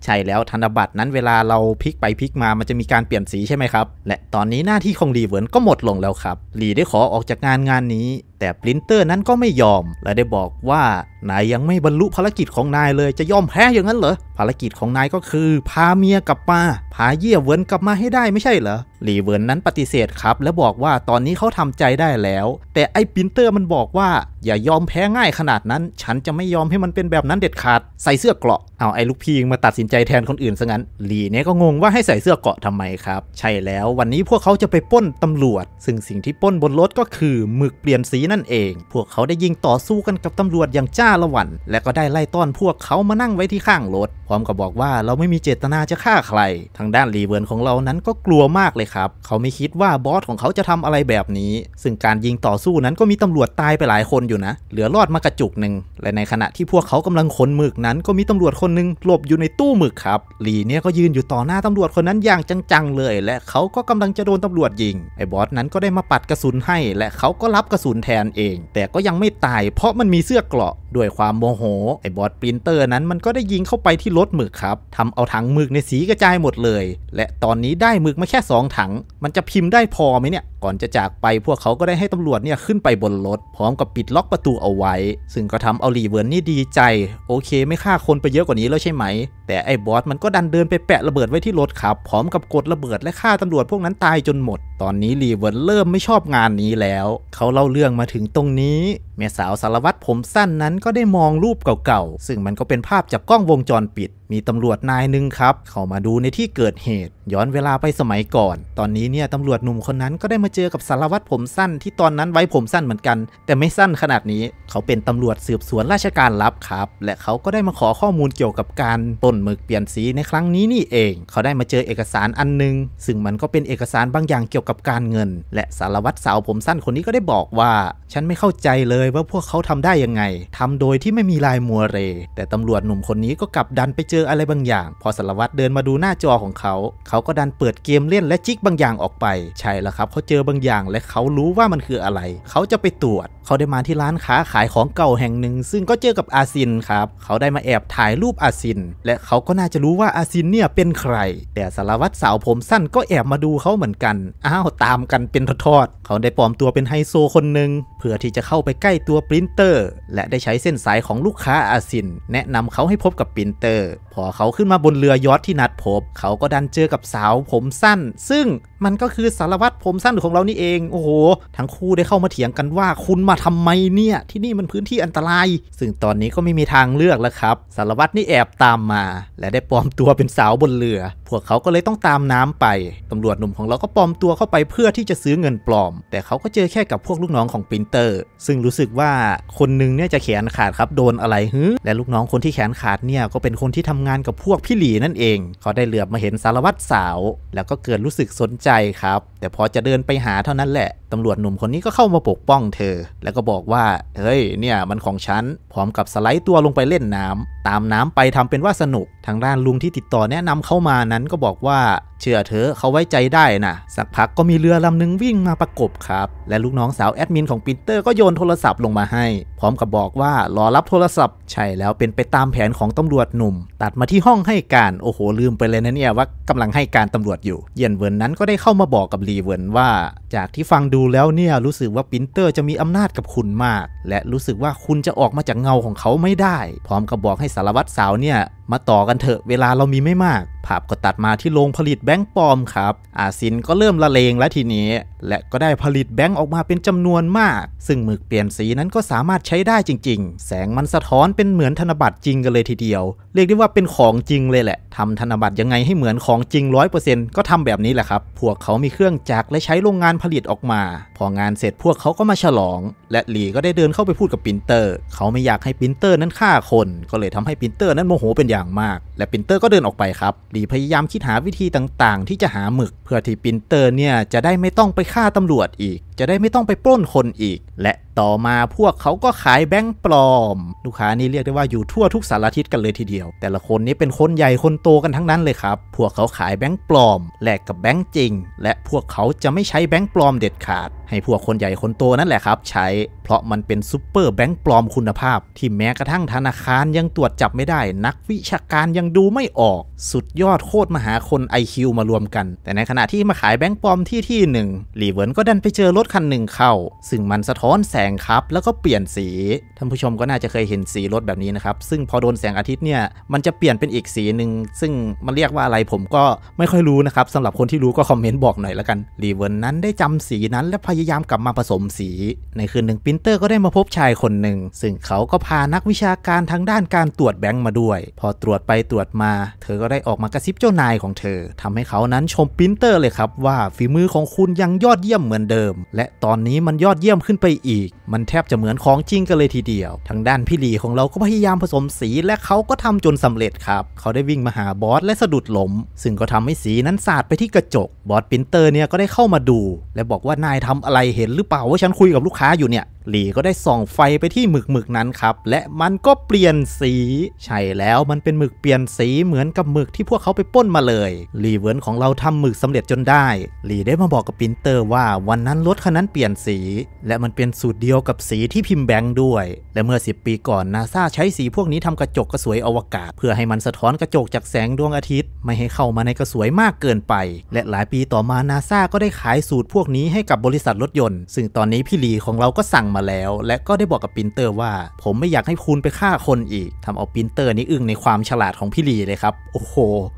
ใช่แล้ว ธนบัตรนั้นเวลาเราพลิกไปพลิกมามันจะมีการเปลี่ยนสีใช่ไหมครับ และตอนนี้หน้าที่ของหลีเหวินก็หมดลงแล้วครับหลีได้ขอออกจากงานงานนี้แต่ปรินเตอร์นั้นก็ไม่ยอม และได้บอกว่านายยังไม่บรรลุภารกิจของนายเลยจะยอมแพ้อย่างนั้นเหรอภารกิจของนายก็คือ พาเมียกลับมาพาเยี่ยเวิร์นกลับมาให้ได้ไม่ใช่เหรอหลีเวิร์นนั้นปฏิเสธครับ และบอกว่าตอนนี้เขาทำใจได้แล้ว แต่ไอ้ปรินเตอร์มันบอกว่า อย่ายอมแพ้ง่ายขนาดนั้น ฉันจะไม่ยอมให้มันเป็นแบบนั้นเด็ดขาด ใส่เสื้อเกราะเอาไอ้ลูกพี่ มาตัดสินใจแทนคนอื่นซะงั้น หลีเนี่ยก็งงว่าให้ใส่เสื้อเกาะทำไมครับ ใช่แล้ววันนี้พวกเขาจะไปป้นตำรวจ ซึ่งสิ่งที่ป้นบนรถก็คือหมึกเปลี่ยนสีนั่นเอง พวกเขาได้ยิงต่อสู้กันกับตำรวจอย่างจ้าละวัน และก็ได้ไล่ต้อนพวกเขามานั่งไว้ที่ข้างรถ พร้อมกับบอกว่าเราไม่มีเจตนาจะฆ่าใคร ทางด้านลีเวิร์นของเรานั้นก็กลัวมากเลยครับ เขาไม่คิดว่าบอสของเขาจะทำอะไรแบบนี้ ซึ่งการยิงต่อสู้นั้นก็มีตำรวจตายไปหลายคนอยู่นะ เหลือรอดมากระจุกหนึ่ง และในขณะที่พวกเขากำลังขนหมึกนั้นก็มีตำรวจคนหนึ่งหลบอยู่ในตู้หมึกครับหลีเนี่ยก็ยืนอยู่ต่อหน้าตำรวจคนนั้นอย่างจังๆเลย และเขาก็กำลังจะโดนตำรวจยิง ไอ้บอสนั้นก็ได้มาปัดกระสุนให้ และเขาก็รับกระสุนแทนเอง แต่ก็ยังไม่ตายเพราะมันมีเสื้อเกราะด้วยความโมโห ไอ้บอสปรินเตอร์นั้นมันก็ได้ยิงเข้าไปที่รถหมึกครับทำเอาถังหมึกในสีกระจายหมดเลย และตอนนี้ได้หมึกมาแค่2 ถัง มันจะพิมพ์ได้พอไหมเนี่ยก่อนจะจากไปพวกเขาก็ได้ให้ตำรวจเนี่ยขึ้นไปบนรถ พร้อมกับปิดล็อกประตูเอาไว้ ซึ่งก็ทำเอารีเวิร์นนี่ดีใจ โอเคไม่ฆ่าคนไปเยอะกว่านี้แล้วใช่ไหม แต่ไอ้บอสมันก็ดันเดินไปแปะระเบิดไว้ที่รถครับ พร้อมกับกดระเบิดและฆ่าตำรวจพวกนั้นตายจนหมดตอนนี้ลีเวิร์ดเริ่มไม่ชอบงานนี้แล้ว เขาเล่าเรื่องมาถึงตรงนี้เมียสาวสารวัตรผมสั้นนั้นก็ได้มองรูปเก่าๆ ซึ่งมันก็เป็นภาพจากกล้องวงจรปิด มีตำรวจนายหนึ่งครับ เขามาดูในที่เกิดเหตุ ย้อนเวลาไปสมัยก่อน ตอนนี้เนี่ยตำรวจหนุ่มคนนั้นก็ได้มาเจอกับสารวัตรผมสั้น ที่ตอนนั้นไว้ผมสั้นเหมือนกัน แต่ไม่สั้นขนาดนี้เขาเป็นตำรวจสืบสวนราชการลับครับ และเขาก็ได้มาขอข้อมูลเกี่ยวกับการต้นหมึกเปลี่ยนสีในครั้งนี้นี่เอง เขาได้มาเจอเอกสารอันนึงซึ่งมันก็เป็นเอกสารบางอย่างเกี่ยวกับกับการเงินและสารวัตรสาวผมสั้นคนนี้ก็ได้บอกว่า ฉันไม่เข้าใจเลยว่าพวกเขาทำได้ยังไง ทำโดยที่ไม่มีลายมัวเร แต่ตำรวจหนุ่มคนนี้ก็กลับดันไปเจออะไรบางอย่าง พอสารวัตรเดินมาดูหน้าจอของเขา เขาก็ดันเปิดเกมเล่นและจิกบางอย่างออกไป ใช่แล้วครับเขาเจอบางอย่าง และเขารู้ว่ามันคืออะไร เขาจะไปตรวจเขาได้มาที่ร้านค้าขายของเก่าแห่งหนึ่ง ซึ่งก็เจอกับอาซินครับเขาได้มาแอบถ่ายรูปอาซินและเขาก็น่าจะรู้ว่าอาซินเนี่ยเป็นใคร แต่สารวัตรสาวผมสั้นก็แอบมาดูเขาเหมือนกันอ้าวตามกันเป็นทอดๆเขาได้ปลอมตัวเป็นไฮโซคนหนึ่งเพื่อที่จะเข้าไปใกล้ตัวปรินเตอร์ และได้ใช้เส้นสายของลูกค้าอาซินแนะนำเขาให้พบกับปรินเตอร์ พอเขาขึ้นมาบนเรือยอทที่นัดพบเขาก็ดันเจอกับสาวผมสั้น ซึ่งมันก็คือสารวัตรผมสั้นของเรานี่เองโอ้โหทั้งคู่ได้เข้ามาเถียงกันว่าคุณมาทำไมเนี่ยที่นี่มันพื้นที่อันตราย ซึ่งตอนนี้ก็ไม่มีทางเลือกแล้วครับ สารวัตรนี่แอบตามมา และได้ปลอมตัวเป็นสาวบนเรือ พวกเขาก็เลยต้องตามน้ำไป ตำรวจหนุ่มของเราก็ปลอมตัวเข้าไปเพื่อที่จะซื้อเงินปลอม แต่เขาก็เจอแค่กับพวกลูกน้องของปินเตอร์ ซึ่งรู้สึกว่าคนนึงเนี่ยจะแขนขาดครับโดนอะไรฮึและลูกน้องคนที่แขนขาดเนี่ยก็เป็นคนที่ทำงานกับพวกพี่หลีนั่นเอง เขาได้เหลือบมาเห็นสารวัตรสาวแล้วก็เกิดรู้สึกสนใจใครับ แต่พอจะเดินไปหาเท่านั้นแหละ ตำรวจหนุ่มคนนี้ก็เข้ามาปกป้องเธอ แล้วก็บอกว่า เฮ้ยเนี่ยมันของฉันพร้อมกับสไลด์ตัวลงไปเล่นน้ำตามน้ำไปทำเป็นว่าสนุก ทางด้านลุงที่ติดต่อแนะนำเข้ามานั้นก็บอกว่าเชื่อเธอเขาไว้ใจได้นะ สักพักก็มีเรือลำนึงวิ่งมาประกบครับ และลูกน้องสาวแอดมินของปีเตอร์ก็โยนโทรศัพท์ลงมาให้ พร้อมกับบอกว่ารอรับโทรศัพท์ ใช่แล้วเป็นไปตามแผนของตำรวจหนุ่ม ตัดมาที่ห้องให้การ โอ้โหลืมไปเลยนะเนี่ยว่ากำลังให้การตำรวจอยู่ เย็นเวิร์นนั้นก็ได้เข้ามาบอกกับรีเวิร์นว่าจากที่ฟังดูแล้วเนี่ยรู้สึกว่าปีเตอร์จะมีอำนาจกับคุณมาก และรู้สึกว่าคุณจะออกมาจากเงาของเขาไม่ได้ พร้อมกับบอกใสารวัตรสาวเนี่ยมาต่อกันเถอะเวลาเรามีไม่มาก ภาพก็ตัดมาที่โรงผลิตแบงค์ปลอมครับ อาซินก็เริ่มละเลงและทีนี้ และก็ได้ผลิตแบงค์ออกมาเป็นจำนวนมาก ซึ่งหมึกเปลี่ยนสีนั้นก็สามารถใช้ได้จริงๆ แสงมันสะท้อนเป็นเหมือนธนบัตรจริงกันเลยทีเดียว เรียกได้ว่าเป็นของจริงเลยแหละทำธนบัตรยังไงให้เหมือนของจริงร้อยนต์ก็ทำแบบนี้แหละครับ พวกเขามีเครื่องจักรและใช้โรงงานผลิตออกมา พองานเสร็จพวกเขาก็มาฉลอง และหลีก็ได้เดินเข้าไปพูดกับปินเตอร์ เขาไม่อยากให้ปินเตอร์นั้นฆ่าคนก็เลยทำให้ปินเตอร์นั้นโมโหเป็นอย่างมาก และปินเตอร์ก็เดินออกไปครับ ดีพยายามคิดหาวิธีต่างๆที่จะหาหมึกเพื่อที่ปินเตอร์เนี่ยจะได้ไม่ต้องไปฆ่าตำรวจอีก จะได้ไม่ต้องไปปล้นคนอีกและต่อมาพวกเขาก็ขายแบงค์ปลอม ลูกค้านี่เรียกได้ว่า อยู่ทั่วทุกสารทิศกันเลยทีเดียว แต่ละคนนี้เป็นคนใหญ่คนโตกันทั้งนั้นเลยครับ พวกเขาขายแบงค์ปลอม แลกกับแบงค์จริง และพวกเขาจะไม่ใช้แบงค์ปลอมเด็ดขาด ให้พวกคนใหญ่คนโตนั่นแหละครับ ใช้ เพราะมันเป็นซูเปอร์แบงค์ปลอมคุณภาพที่แม้กระทั่งธนาคารยังตรวจจับไม่ได้ นักวิชาการยังดูไม่ออก สุดยอดโคตรมหาคนไอคิวมารวมกัน แต่ในขณะที่มาขายแบงค์ปลอมที่ที่หนึ่งรีเวิร์นก็ดันไปเจอรถคันหนึ่งเข้า ซึ่งมันสะท้อนแสงครับแล้วก็เปลี่ยนสีท่านผู้ชมก็น่าจะเคยเห็นสีรถแบบนี้นะครับ ซึ่งพอโดนแสงอาทิตย์เนี่ย มันจะเปลี่ยนเป็นอีกสีหนึ่ง ซึ่งมันเรียกว่าอะไรผมก็ไม่ค่อยรู้นะครับสำหรับคนที่รู้ก็คอมเมนต์บอกหน่อยละกันรีเวิร์นนั้นได้จำสีนั้นและพยายามกลับมาผสมสีในคืนหนึ่งปินเตอร์ ก็ได้มาพบชายคนหนึ่ง ซึ่งเขาก็พานักวิชาการทางด้านการตรวจแบงค์มาด้วย พอตรวจไปตรวจมา เธอก็ได้ออกมากระซิบเจ้านายของเธอ ทำให้เขานั้นชมปินเตอร์เลยครับว่าฝีมือของคุณยังยอดเยี่ยมเหมือนเดิม และตอนนี้มันยอดเยี่ยมขึ้นไปอีกมันแทบจะเหมือนของจริงกันเลยทีเดียว ทางด้านพี่หลีของเราก็พยายามผสมสีและเขาก็ทำจนสำเร็จครับ เขาได้วิ่งมาหาบอสและสะดุดหลม ซึ่งก็ทำให้สีนั้นสาดไปที่กระจก บอสปินเตอร์เนี่ยก็ได้เข้ามาดู และบอกว่านายทำอะไรเห็นหรือเปล่าว่าฉันคุยกับลูกค้าอยู่เนี่ยหลีก็ได้ส่องไฟไปที่หมึกหมึกนั้นครับ และมันก็เปลี่ยนสีใช่แล้วมันเป็นหมึกเปลี่ยนสีเหมือนกับหมึกที่พวกเขาไปป้นมาเลย หลีเวิร์นของเราทำหมึกสำเร็จจนได้ หลีได้มาบอกกับปินเตอร์ว่าวันนั้นรถคันนั้นเปลี่ยนสี และมันเป็นสูตรเดียวกับสีที่พิมพ์แบงค์ด้วย และเมื่อ 10 ปีก่อนนาซาใช้สีพวกนี้ทำกระจกกระสวยอวกาศ เพื่อให้มันสะท้อนกระจกจากแสงดวงอาทิตย์ ไม่ให้เข้ามาในกระสวยมากเกินไป และหลายปีต่อมานาซาก็ได้ขายสูตรพวกนี้ให้กับบริษัทรถยนต์ซึ่งตอนนี้พี่หลีของเราก็สั่งมาแล้ว และก็ได้บอกกับปินเตอร์ว่า ผมไม่อยากให้คุณไปฆ่าคนอีก ทำเอาปินเตอร์ นี่อึ้งในความฉลาดของพี่ลีเลยครับโอ้โห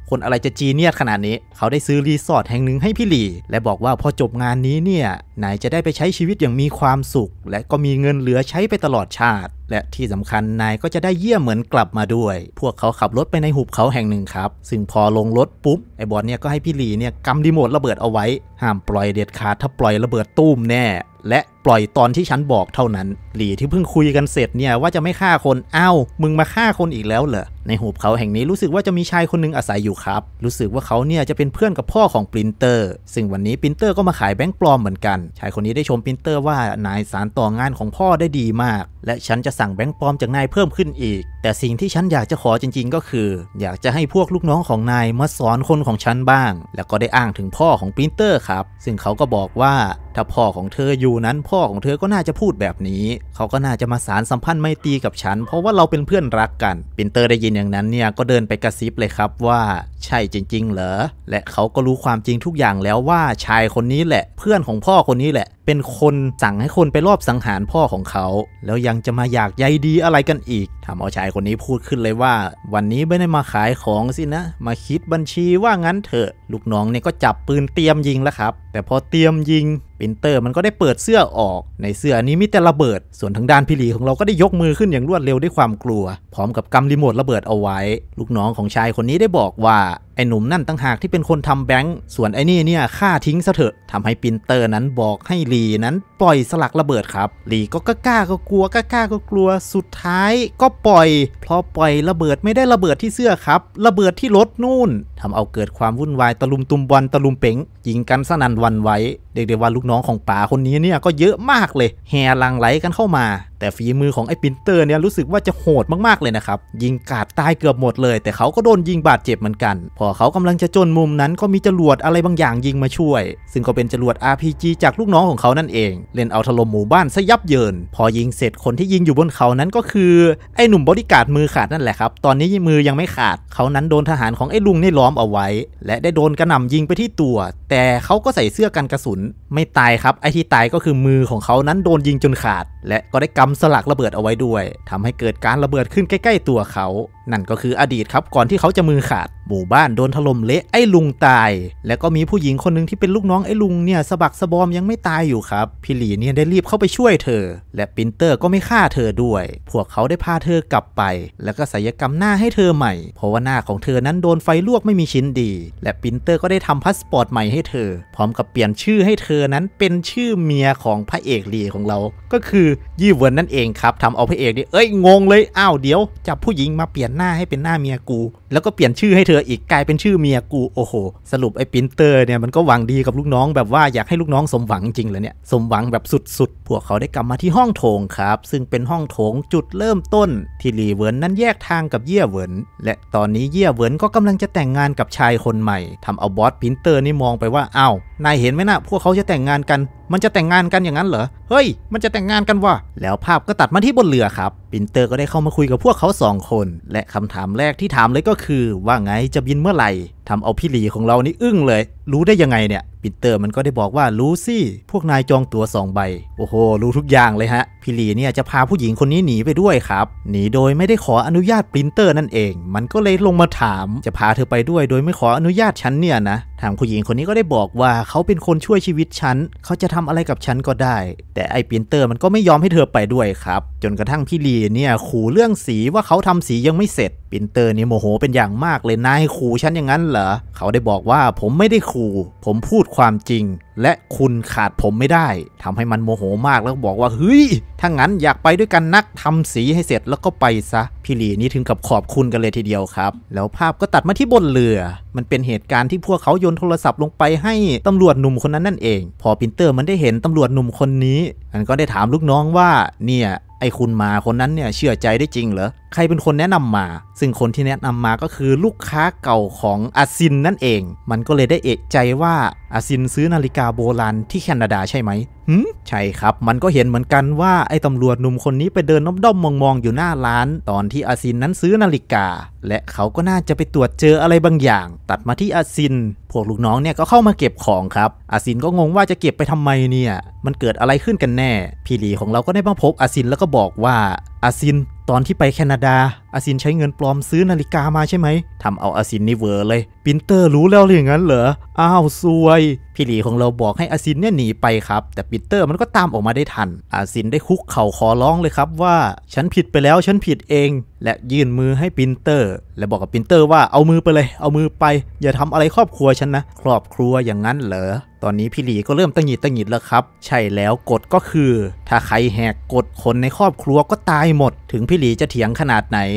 คนอะไรจะจีเนียสขนาดนี้ เขาได้ซื้อรีสอร์ทแห่งหนึ่งให้พี่หลี และบอกว่าพอจบงานนี้เนี่ย นายจะได้ไปใช้ชีวิตอย่างมีความสุข และก็มีเงินเหลือใช้ไปตลอดชาติ และที่สำคัญนายก็จะได้เยี่ยมเหมือนกลับมาด้วย พวกเขาขับรถไปในหุบเขาแห่งหนึ่งครับ ซึ่งพอลงรถปุ๊บ ไอ้บอลเนี่ยก็ให้พี่หลีเนี่ยกำรีโมทระเบิดเอาไว้ห้ามปล่อยเด็ดขาด ถ้าปล่อยระเบิดตุ้มแน่ และปล่อยตอนที่ฉันบอกเท่านั้นหลีที่เพิ่งคุยกันเสร็จเนี่ยว่าจะไม่ฆ่าคน เอ้า มึงมาฆ่าคนอีกแล้วเหรอในหุบเขาแห่งนี้รู้สึกว่าจะมีชายคนนึงอาศัยอยู่ครับ รู้สึกว่าเขาเนี่ยจะเป็นเพื่อนกับพ่อของปรินเตอร์ ซึ่งวันนี้ปรินเตอร์ก็มาขายแบงค์ปลอมเหมือนกัน ชายคนนี้ได้ชมปรินเตอร์ว่านายสารต่องานของพ่อได้ดีมาก และฉันจะสั่งแบงค์ปลอมจากนายเพิ่มขึ้นอีก แต่สิ่งที่ฉันอยากจะขอจริง ๆ ก็คือ อยากจะให้พวกลูกน้องของนายมาสอนคนของฉันบ้าง แล้วก็ได้อ้างถึงพ่อของปรินเตอร์ครับ ซึ่งเขาก็บอกว่าถ้าพ่อของเธออยู่นั้นพ่อของเธอก็น่าจะพูดแบบนี้ เขาก็น่าจะมาสารสัมพันธ์ไม่ตีกับฉัน เพราะว่าเราเป็นเพื่อนรักกันปินเตอร์ได้ยินอย่างนั้นเนี่ยก็เดินไปกระซิบเลยครับว่าใช่จริง ๆ เหรอ และเขาก็รู้ความจริงทุกอย่างแล้วว่าชายคนนี้แหละ เพื่อนของพ่อคนนี้แหละเป็นคนสั่งให้คนไปรอบสังหารพ่อของเขา แล้วยังจะมาอยากใยดีอะไรกันอีกทำเอาชายคนนี้พูดขึ้นเลยว่า วันนี้ไม่ได้มาขายของสินะ มาคิดบัญชีว่างั้นเถอะลูกน้องเนี่ยก็จับปืนเตรียมยิงแล้วครับแต่พอเตรียมยิงปินเตอร์มันก็ได้เปิดเสื้อออกในเสื้อนี้มีแต่ระเบิดส่วนทางด้านพี่หลีของเราก็ได้ยกมือขึ้นอย่างรวดเร็วด้วยความกลัวพร้อมกับกำรีโมทระเบิดเอาไว้ ลูกน้องของชายคนนี้ได้บอกว่าไอ้หนุ่มนั่นตั้งหาก ที่เป็นคนทำแบงค์ส่วนไอ้นี่เนี่ยฆ่าทิ้งซะเถอะทำให้ปินเตอร์นั้นบอกให้ลีนั้นปล่อยสลักระเบิดครับลีก็กล้าก็กลัวกล้าก็กลัว สุดท้ายก็ปล่อยเพราะปล่อย ระเบิดไม่ได้ระเบิดที่เสื้อครับ ระเบิดที่รถนู่นทำเอาเกิดความวุ่นวายตะลุมตุมบอลตะลุมเป๋งยิงกันสนั่นวันไวเรียกได้ว่าลูกน้องของป๋าคนนี้เนี่ยก็เยอะมากเลย แห่ลังไหลกันเข้ามา แต่ฝีมือของไอ้ปินเตอร์เนี่ยรู้สึกว่าจะโหดมาก ๆ เลยนะครับ ยิงกาดตายเกือบหมดเลย แต่เขาก็โดนยิงบาดเจ็บเหมือนกัน พอเขากำลังจะจนมุมนั้นก็มีจรวดอะไรบางอย่างยิงมาช่วย ซึ่งก็เป็นจรวด RPG จากลูกน้องของเขานั่นเอง เล่นเอาถล่มหมู่บ้านซะยับเยิน พอยิงเสร็จคนที่ยิงอยู่บนเขานั้น ก็คือไอ้หนุ่มบริการมือขาดนั่นแหละครับตอนนี้มือยังไม่ขาด เขานั้นโดนทหารของไอ้ลุงนี่ล้อมเอาไว้ และได้โดนกระหน่ำยิงไปที่ตัว แต่เขาก็ใส่เสื้อกันกระสุนไม่ตายครับ ไอ้ที่ตายก็คือมือของเขานั้นโดนยิงจนขาด และก็ได้กำสลักระเบิดเอาไว้ด้วย ทำให้เกิดการระเบิดขึ้นใกล้ ๆ ตัวเขานั่นก็คืออดีตครับก่อนที่เขาจะมือขาดหมู่บ้านโดนถล่มเละไอ้ลุงตาย แล้วก็มีผู้หญิงคนหนึ่งที่เป็นลูกน้องไอ้ลุงเนี่ยสะบักสะบอมยังไม่ตายอยู่ครับพี่หลีเนี่ยได้รีบเข้าไปช่วยเธอ และปินเตอร์ก็ไม่ฆ่าเธอด้วย พวกเขาได้พาเธอกลับไป แล้วก็ศัลยกรรมหน้าให้เธอใหม่ เพราะว่าหน้าของเธอนั้นโดนไฟลวกไม่มีชิ้นดี และปินเตอร์ก็ได้ทำพาสปอร์ตใหม่ให้เธอ พร้อมกับเปลี่ยนชื่อให้เธอนั้นเป็นชื่อเมียของพระเอกหลีของเรา ก็คือยี่เวินนั่นเองครับทำเอาพระเอกนี่เอ้ยงงเลยอ้าวเดี๋ยวจับผู้หญิงมาเปลี่ยนหน้าให้เป็นหน้าเมียกู แล้วก็เปลี่ยนชื่อให้เธออีกกลายเป็นชื่อเมียกูโอ้โหสรุปไอ้ปินเตอร์เนี่ยมันก็หวังดีกับลูกน้องแบบว่าอยากให้ลูกน้องสมหวังจริงเลยเนี่ยสมหวังแบบสุดๆพวกเขาได้กลับมาที่ห้องโถงครับซึ่งเป็นห้องโถงจุดเริ่มต้นที่ลีเวิร์นนั้นแยกทางกับเย่เวิร์นและตอนนี้เย่เวิร์นก็กำลังจะแต่งงานกับชายคนใหม่ ทำเอาบอสปินเตอร์นี่มองไปว่าอา้าวนายเห็นไหมนะพวกเขาจะแต่งงานกันมันจะแต่งงานกันอย่างนั้นเหรอ เฮ้ย มันจะแต่งงานกันวะ แล้วภาพก็ตัดมาที่บนเรือครับ ปินเตอร์ก็ได้เข้ามาคุยกับพวกเขาสองคน และคำถามแรกที่ถามเลยก็คือ ว่าไงจะบินเมื่อไหร่ทำเอาพี่หลีของเรานี่อึ้งเลย รู้ได้ยังไงเนี่ยปีเตอร์มันก็ได้บอกว่ารู้สิพวกนายจองตั๋วสองใบ โอ้โห รู้ทุกอย่างเลยฮะ พี่หลีเนี่ยจะพาผู้หญิงคนนี้หนีไปด้วยครับ หนีโดยไม่ได้ขออนุญาตปรินเตอร์นั่นเอง มันก็เลยลงมาถาม จะพาเธอไปด้วยโดยไม่ขออนุญาตฉันเนี่ยนะทางผู้หญิงคนนี้ก็ได้บอกว่า เขาเป็นคนช่วยชีวิตฉัน เขาจะทำอะไรกับฉันก็ได้ แต่ไอ้ปรินเตอร์มันก็ไม่ยอมให้เธอไปด้วยครับ จนกระทั่งพี่หลีเนี่ยขู่เรื่องสีว่าเขาทำสียังไม่เสร็จอินเตอร์นี่โมโหเป็นอย่างมากเลยนายขู่ฉันอย่างนั้นเหรอ เขาได้บอกว่าผมไม่ได้ขู่ผมพูดความจริง และคุณขาดผมไม่ได้ ทำให้มันโมโหมากแล้วบอกว่าเฮ้ยถ้างั้นอยากไปด้วยกันนักทำสีให้เสร็จแล้วก็ไปซะ พี่หลีนี่ถึงกับขอบคุณกันเลยทีเดียวครับ แล้วภาพก็ตัดมาที่บนเรือ มันเป็นเหตุการณ์ที่พวกเขาโยนโทรศัพท์ลงไปให้ตำรวจหนุ่มคนนั้นนั่นเอง พอปินเตอร์มันได้เห็นตำรวจหนุ่มคนนี้ มันก็ได้ถามลูกน้องว่า เนี่ยไอคุณมาคนนั้นเนี่ย เชื่อใจได้จริงเหรอ ใครเป็นคนแนะนำมา ซึ่งคนที่แนะนำมาก็คือลูกค้าเก่าของอาซินนั่นเอง มันก็เลยได้เอกใจว่าอาซินซื้อนาฬิกาโบราณที่แคนาดาใช่ไหมหืมใช่ครับ มันก็เห็นเหมือนกันว่าไอ้ตำรวจหนุ่มคนนี้ไปเดินน้อมด้อมมองๆอยู่หน้าร้าน ตอนที่อาซินนั้นซื้อนาฬิกาและเขาก็น่าจะไปตรวจเจออะไรบางอย่าง ตัดมาที่อาซิน พวกลูกน้องเนี่ยก็เข้ามาเก็บของครับอาซินก็งงว่าจะเก็บไปทำไมเนี่ย มันเกิดอะไรขึ้นกันแน่ พี่หลีของเราก็ได้มาพบอาซินแล้วก็บอกว่า อาซินตอนที่ไปแคนาดาอาซินใช้เงินปลอมซื้อนาฬิกามาใช่ไหมทำเอาอาซินนี่เวอร์เลยปินเตอร์รู้แล้วหรืออย่างนั้นเหรอ อ้าวซวย พี่หลีของเราบอกให้อาซินเนี่ยหนีไปครับ แต่ปินเตอร์มันก็ตามออกมาได้ทัน อาซินได้คุกเข่าขอร้องเลยครับ ว่า ฉันผิดไปแล้ว ฉันผิดเอง และยื่นมือให้ปินเตอร์ และบอกกับปินเตอร์ว่าเอามือไปเลย เอามือไป อย่าทำอะไรครอบครัวฉันนะ ครอบครัวอย่างนั้นเหรอ ตอนนี้พี่หลีก็เริ่มตั้งหิดตั้งหงิดแล้วครับ ใช่แล้วกฎก็คือ ถ้าใครแหกกฎคนในครอบครัวก็ตายหมด ถึงพี่หลีจะเถียงขนาดไหน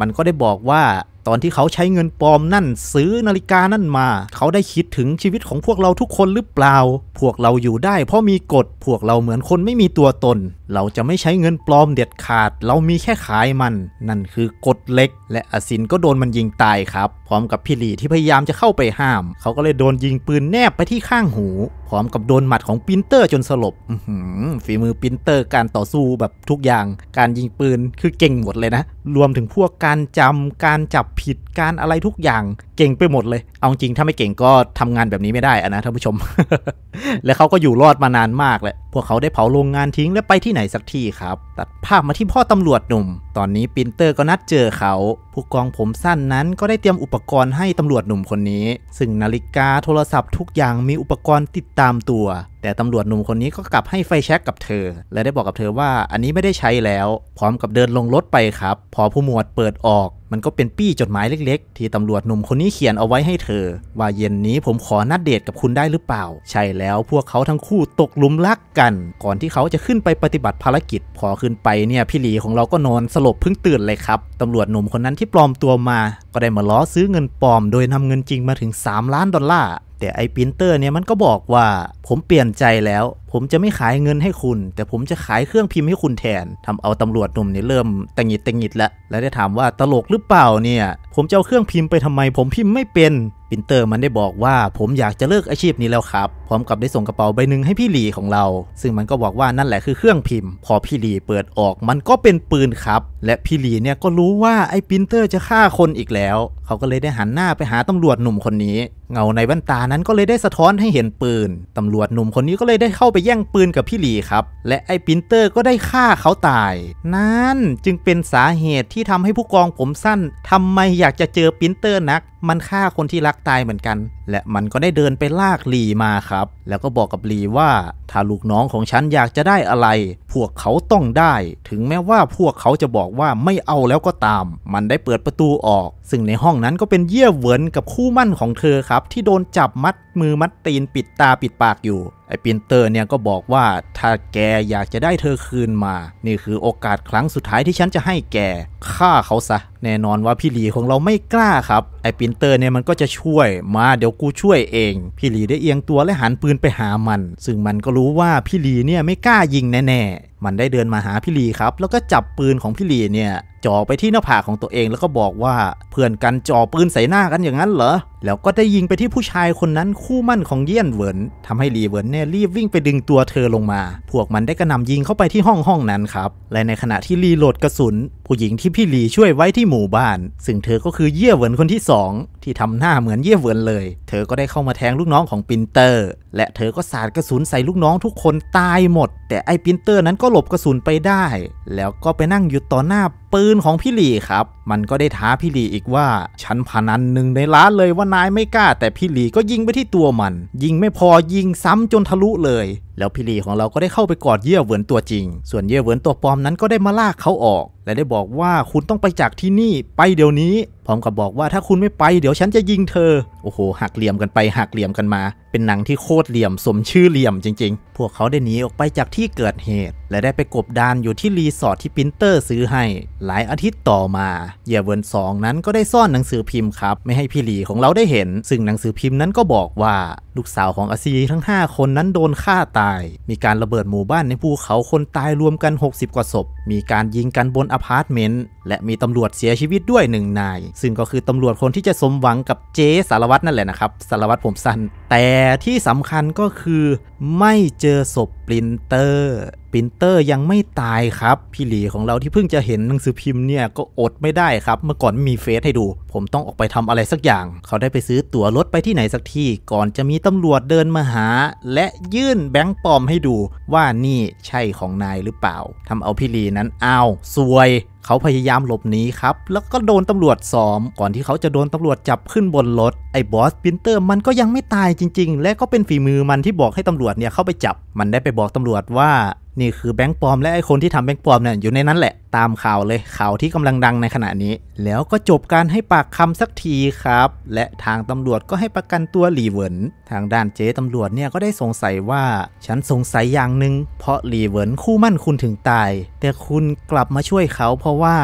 มันก็ได้บอกว่าตอนที่เขาใช้เงินปลอมนั่นซื้อนาฬิกานั่นมา เขาได้คิดถึงชีวิตของพวกเราทุกคนหรือเปล่า พวกเราอยู่ได้เพราะมีกฎ พวกเราเหมือนคนไม่มีตัวตน เราจะไม่ใช้เงินปลอมเด็ดขาด เรามีแค่ขายมันนั่นคือกฎเล็ก และอสินก็โดนมันยิงตายครับพร้อมกับพี่หลีที่พยายามจะเข้าไปห้าม เขาก็เลยโดนยิงปืนแนบไปที่ข้างหู พร้อมกับโดนหมัดของปินเตอร์จนสลบฝีมือปินเตอร์การต่อสู้แบบทุกอย่างการยิงปืน คือเก่งหมดเลยนะ รวมถึงพวกกการจำการจับผิดการอะไรทุกอย่างเก่งไปหมดเลย เอาจริงถ้าไม่เก่งก็ทำงานแบบนี้ไม่ได้อะนะท่านผู้ชม แล้วเขาก็อยู่รอดมานานมากแหละวกเขาได้เผาโรงงานทิ้งและไปที่ไหนสักที่ครับ ตัดภาพมาที่พ่อตำรวจหนุ่ม ตอนนี้ปินเตอร์ก็นัดเจอเขาผู้กองผมสั้นนั้น ก็ได้เตรียมอุปกรณ์ให้ตำรวจหนุ่มคนนี้ ซึ่งนาฬิกาโทรศัพท์ทุกอย่างมีอุปกรณ์ติดตามตัว แต่ตำรวจหนุ่มคนนี้ก็กลับให้ไฟแช็กกับเธอ และได้บอกกับเธอว่าอันนี้ไม่ได้ใช้แล้ว พร้อมกับเดินลงรถไปครับ พอผู้หมวดเปิดออกมันก็เป็นปี้จดหมายเล็กๆ ที่ตำรวจหนุ่มคนนี้เขียนเอาไว้ให้เธอ ว่าเย็นนี้ผมขอนัดเดทกับคุณได้หรือเปล่า ใช่แล้วพวกเขาทั้งคู่ตกหลุมรักกัน ก่อนที่เขาจะขึ้นไปปฏิบัติภารกิจ พอขึ้นไปเนี่ยพี่หลีของเราก็นอนสลบเพิ่งตื่นเลยครับ ตำรวจหนุ่มคนนั้นที่ปลอมตัวมา็ได้มาล้อซื้อเงินปลอมโดยนำเงินจริงมาถึง 3 ล้าน ดอลลาร์ แต่ไอ้ปรินเตอร์เนี่ยมันก็บอกว่า ผมเปลี่ยนใจแล้ว ผมจะไม่ขายเงินให้คุณ แต่ผมจะขายเครื่องพิมพ์ให้คุณแทน ทำเอาตำรวจหนุ่มเนี่ยเริ่มแตงหิดแตงหิดละแล้วได้ถามว่าตลกหรือเปล่าเนี่ย ผมจะเอาเครื่องพิมพ์ไปทำไมผมพิมพ์ไม่เป็นปินเตอร์มันได้บอกว่าผมอยากจะเลิกอาชีพนี้แล้วครับ พร้อมกับได้ส่งกระเป๋าใบหนึ่งให้พี่หลีของเรา ซึ่งมันก็บอกว่านั่นแหละคือเครื่องพิมพ์ พอพี่หลีเปิดออกมันก็เป็นปืนครับ และพี่หลีเนี่ยก็รู้ว่าไอ้ปินเตอร์จะฆ่าคนอีกแล้วเขาก็เลยได้หันหน้าไปหาตำรวจหนุ่มคนนี้ เงาในแว่นตานั้นก็เลยได้สะท้อนให้เห็นปืน ตำรวจหนุ่มคนนี้ก็เลยได้เข้าไปแย่งปืนกับพี่หลีครับ และไอ้ปินเตอร์ก็ได้ฆ่าเขาตาย นั่นจึงเป็นสาเหตุที่ทำให้ผู้กองผมสั้นทำไมอยากจะเจอปินเตอร์นัก มันฆ่าคนที่รักตายเหมือนกัน และมันก็ได้เดินไปลากหลีมาครับ แล้วก็บอกกับหลีว่า ถ้าลูกน้องของฉันอยากจะได้อะไร พวกเขาต้องได้ ถึงแม้ว่าพวกเขาจะบอกว่าไม่เอาแล้วก็ตาม มันได้เปิดประตูออก ซึ่งในห้ององนั้นก็เป็นเยี่ยเหวินกับคู่มั่นของเธอครับ ที่โดนจับมัดมือมัดตีนปิดตาปิดปากอยู่ ไอ้ปินเตอร์เนี่ยก็บอกว่า ถ้าแกอยากจะได้เธอคืนมา นี่คือโอกาสครั้งสุดท้ายที่ฉันจะให้แกฆ่าเขาซะแน่นอนว่าพี่หลีของเราไม่กล้าครับ ไอปินเตอร์เนี่ยมันก็จะช่วยมาเดี๋ยวกูช่วยเอง พี่หลีได้เอียงตัวและหันปืนไปหามัน ซึ่งมันก็รู้ว่าพี่หลีเนี่ยไม่กล้ายิงแน่ๆ มันได้เดินมาหาพี่หลีครับแล้วก็จับปืนของพี่หลีเนี่ยจ่อไปที่หน้าผากของตัวเองแล้วก็บอกว่าเพื่อนกันจ่อปืนใส่หน้ากันอย่างนั้นเหรอแล้วก็ได้ยิงไปที่ผู้ชายคนนั้นคู่มั่นของเยี่ยนเหวินทำให้หลีเหวินเนี่ยรีบวิ่งไปดึงตัวเธอลงมา พวกมันได้กระนำยิงเข้าไปที่ห้องห้องนั้นครับและในขณะที่ลีโหลดกระสุน ผู้หญิงที่พี่หลีช่วยไว้ที่หมู่บ้าน ซึ่งเธอก็คือเย่เหวินคนที่สองที่ทำหน้าเหมือนเย่เหวินเลย เธอก็ได้เข้ามาแทงลูกน้องของปินเตอร์ และเธอก็สาดกระสุนใส่ลูกน้องทุกคนตายหมด แต่ไอ้ปินเตอร์นั้นก็หลบกระสุนไปได้ แล้วก็ไปนั่งอยู่ต่อหน้าปืนของพี่หลีครับ มันก็ได้ท้าพี่หลีอีกว่าฉันพนันหนึ่งในร้านเลยว่านายไม่กล้า แต่พี่หลีก็ยิงไปที่ตัวมัน ยิงไม่พอยิงซ้ำจนทะลุเลยแล้วพี่ลีของเราก็ได้เข้าไปกอดเยี่ยเหวินตัวจริง ส่วนเยี่ยเหวินตัวปลอมนั้นก็ได้มาลากเขาออก และได้บอกว่าคุณต้องไปจากที่นี่ไปเดี๋ยวนี้พร้อมกับบอกว่าถ้าคุณไม่ไปเดี๋ยวฉันจะยิงเธอ โอ้โหหักเหลี่ยมกันไป หักเหลี่ยมกันมา เป็นหนังที่โคตรเหลี่ยมสมชื่อเหลี่ยมจริง ๆ พวกเขาได้หนีออกไปจากที่เกิดเหตุ และได้ไปกบดานอยู่ที่รีสอร์ทที่ปินเตอร์ ซื้อให้ หลายอาทิตย์ต่อมาเหยื่อเวิร์นสองนั้นก็ได้ซ่อนหนังสือพิมพ์ครับ ไม่ให้พี่หลีของเราได้เห็น ซึ่งหนังสือพิมพ์นั้นก็บอกว่า ลูกสาวของอาซีทั้ง 5 คนนั้นโดนฆ่าตาย มีการระเบิดหมู่บ้านในภูเขาคนตายรวมกัน 60กว่าศพ มีการยิงกันบนอพาร์ตเมนต์และมีตำรวจเสียชีวิตด้วยหนึ่งนายซึ่งก็คือตำรวจคนที่จะสมหวังกับเจสารวัตรนั่นแหละนะครับสารวัตรผมสั้นแต่ที่สำคัญก็คือ ไม่เจอศพปรินเตอร์ ปรินเตอร์ยังไม่ตายครับ พี่หลีของเราที่เพิ่งจะเห็นหนังสือพิมพ์เนี่ย ก็อดไม่ได้ครับ เมื่อก่อนมีเฟซให้ดู ผมต้องออกไปทำอะไรสักอย่าง เขาได้ไปซื้อตั๋วรถไปที่ไหนสักที่ก่อนจะมีตำรวจเดินมาหา และยื่นแบงค์ปลอมให้ดูว่านี่ใช่ของนายหรือเปล่าทำเอาพี่หลีนั้นอ้าวซวยเขาพยายามหลบหนีครับ แล้วก็โดนตำรวจซ้อม ก่อนที่เขาจะโดนตำรวจจับขึ้นบนรถ ไอ้บอสปินเตอร์มันก็ยังไม่ตายจริง ๆ และก็เป็นฝีมือมันที่บอกให้ตำรวจเนี่ยเข้าไปจับมันได้ไปบอกตำรวจว่า นี่คือแบงค์ปลอมและไอ้คนที่ทำแบงค์ปลอมเนี่ยอยู่ในนั้นแหละ ตามข่าวเลยข่าวที่กำลังดังในขณะนี้ แล้วก็จบการให้ปากคำสักทีครับ และทางตำรวจก็ให้ประกันตัวหลีเวินทางด้านเจ๊ตำรวจเนี่ย ก็ได้สงสัยว่าฉันสงสัยอย่างหนึ่งเพราะหลีเวินคู่มั่นคุณถึงตาย แต่คุณกลับมาช่วยเขา เพราะว่า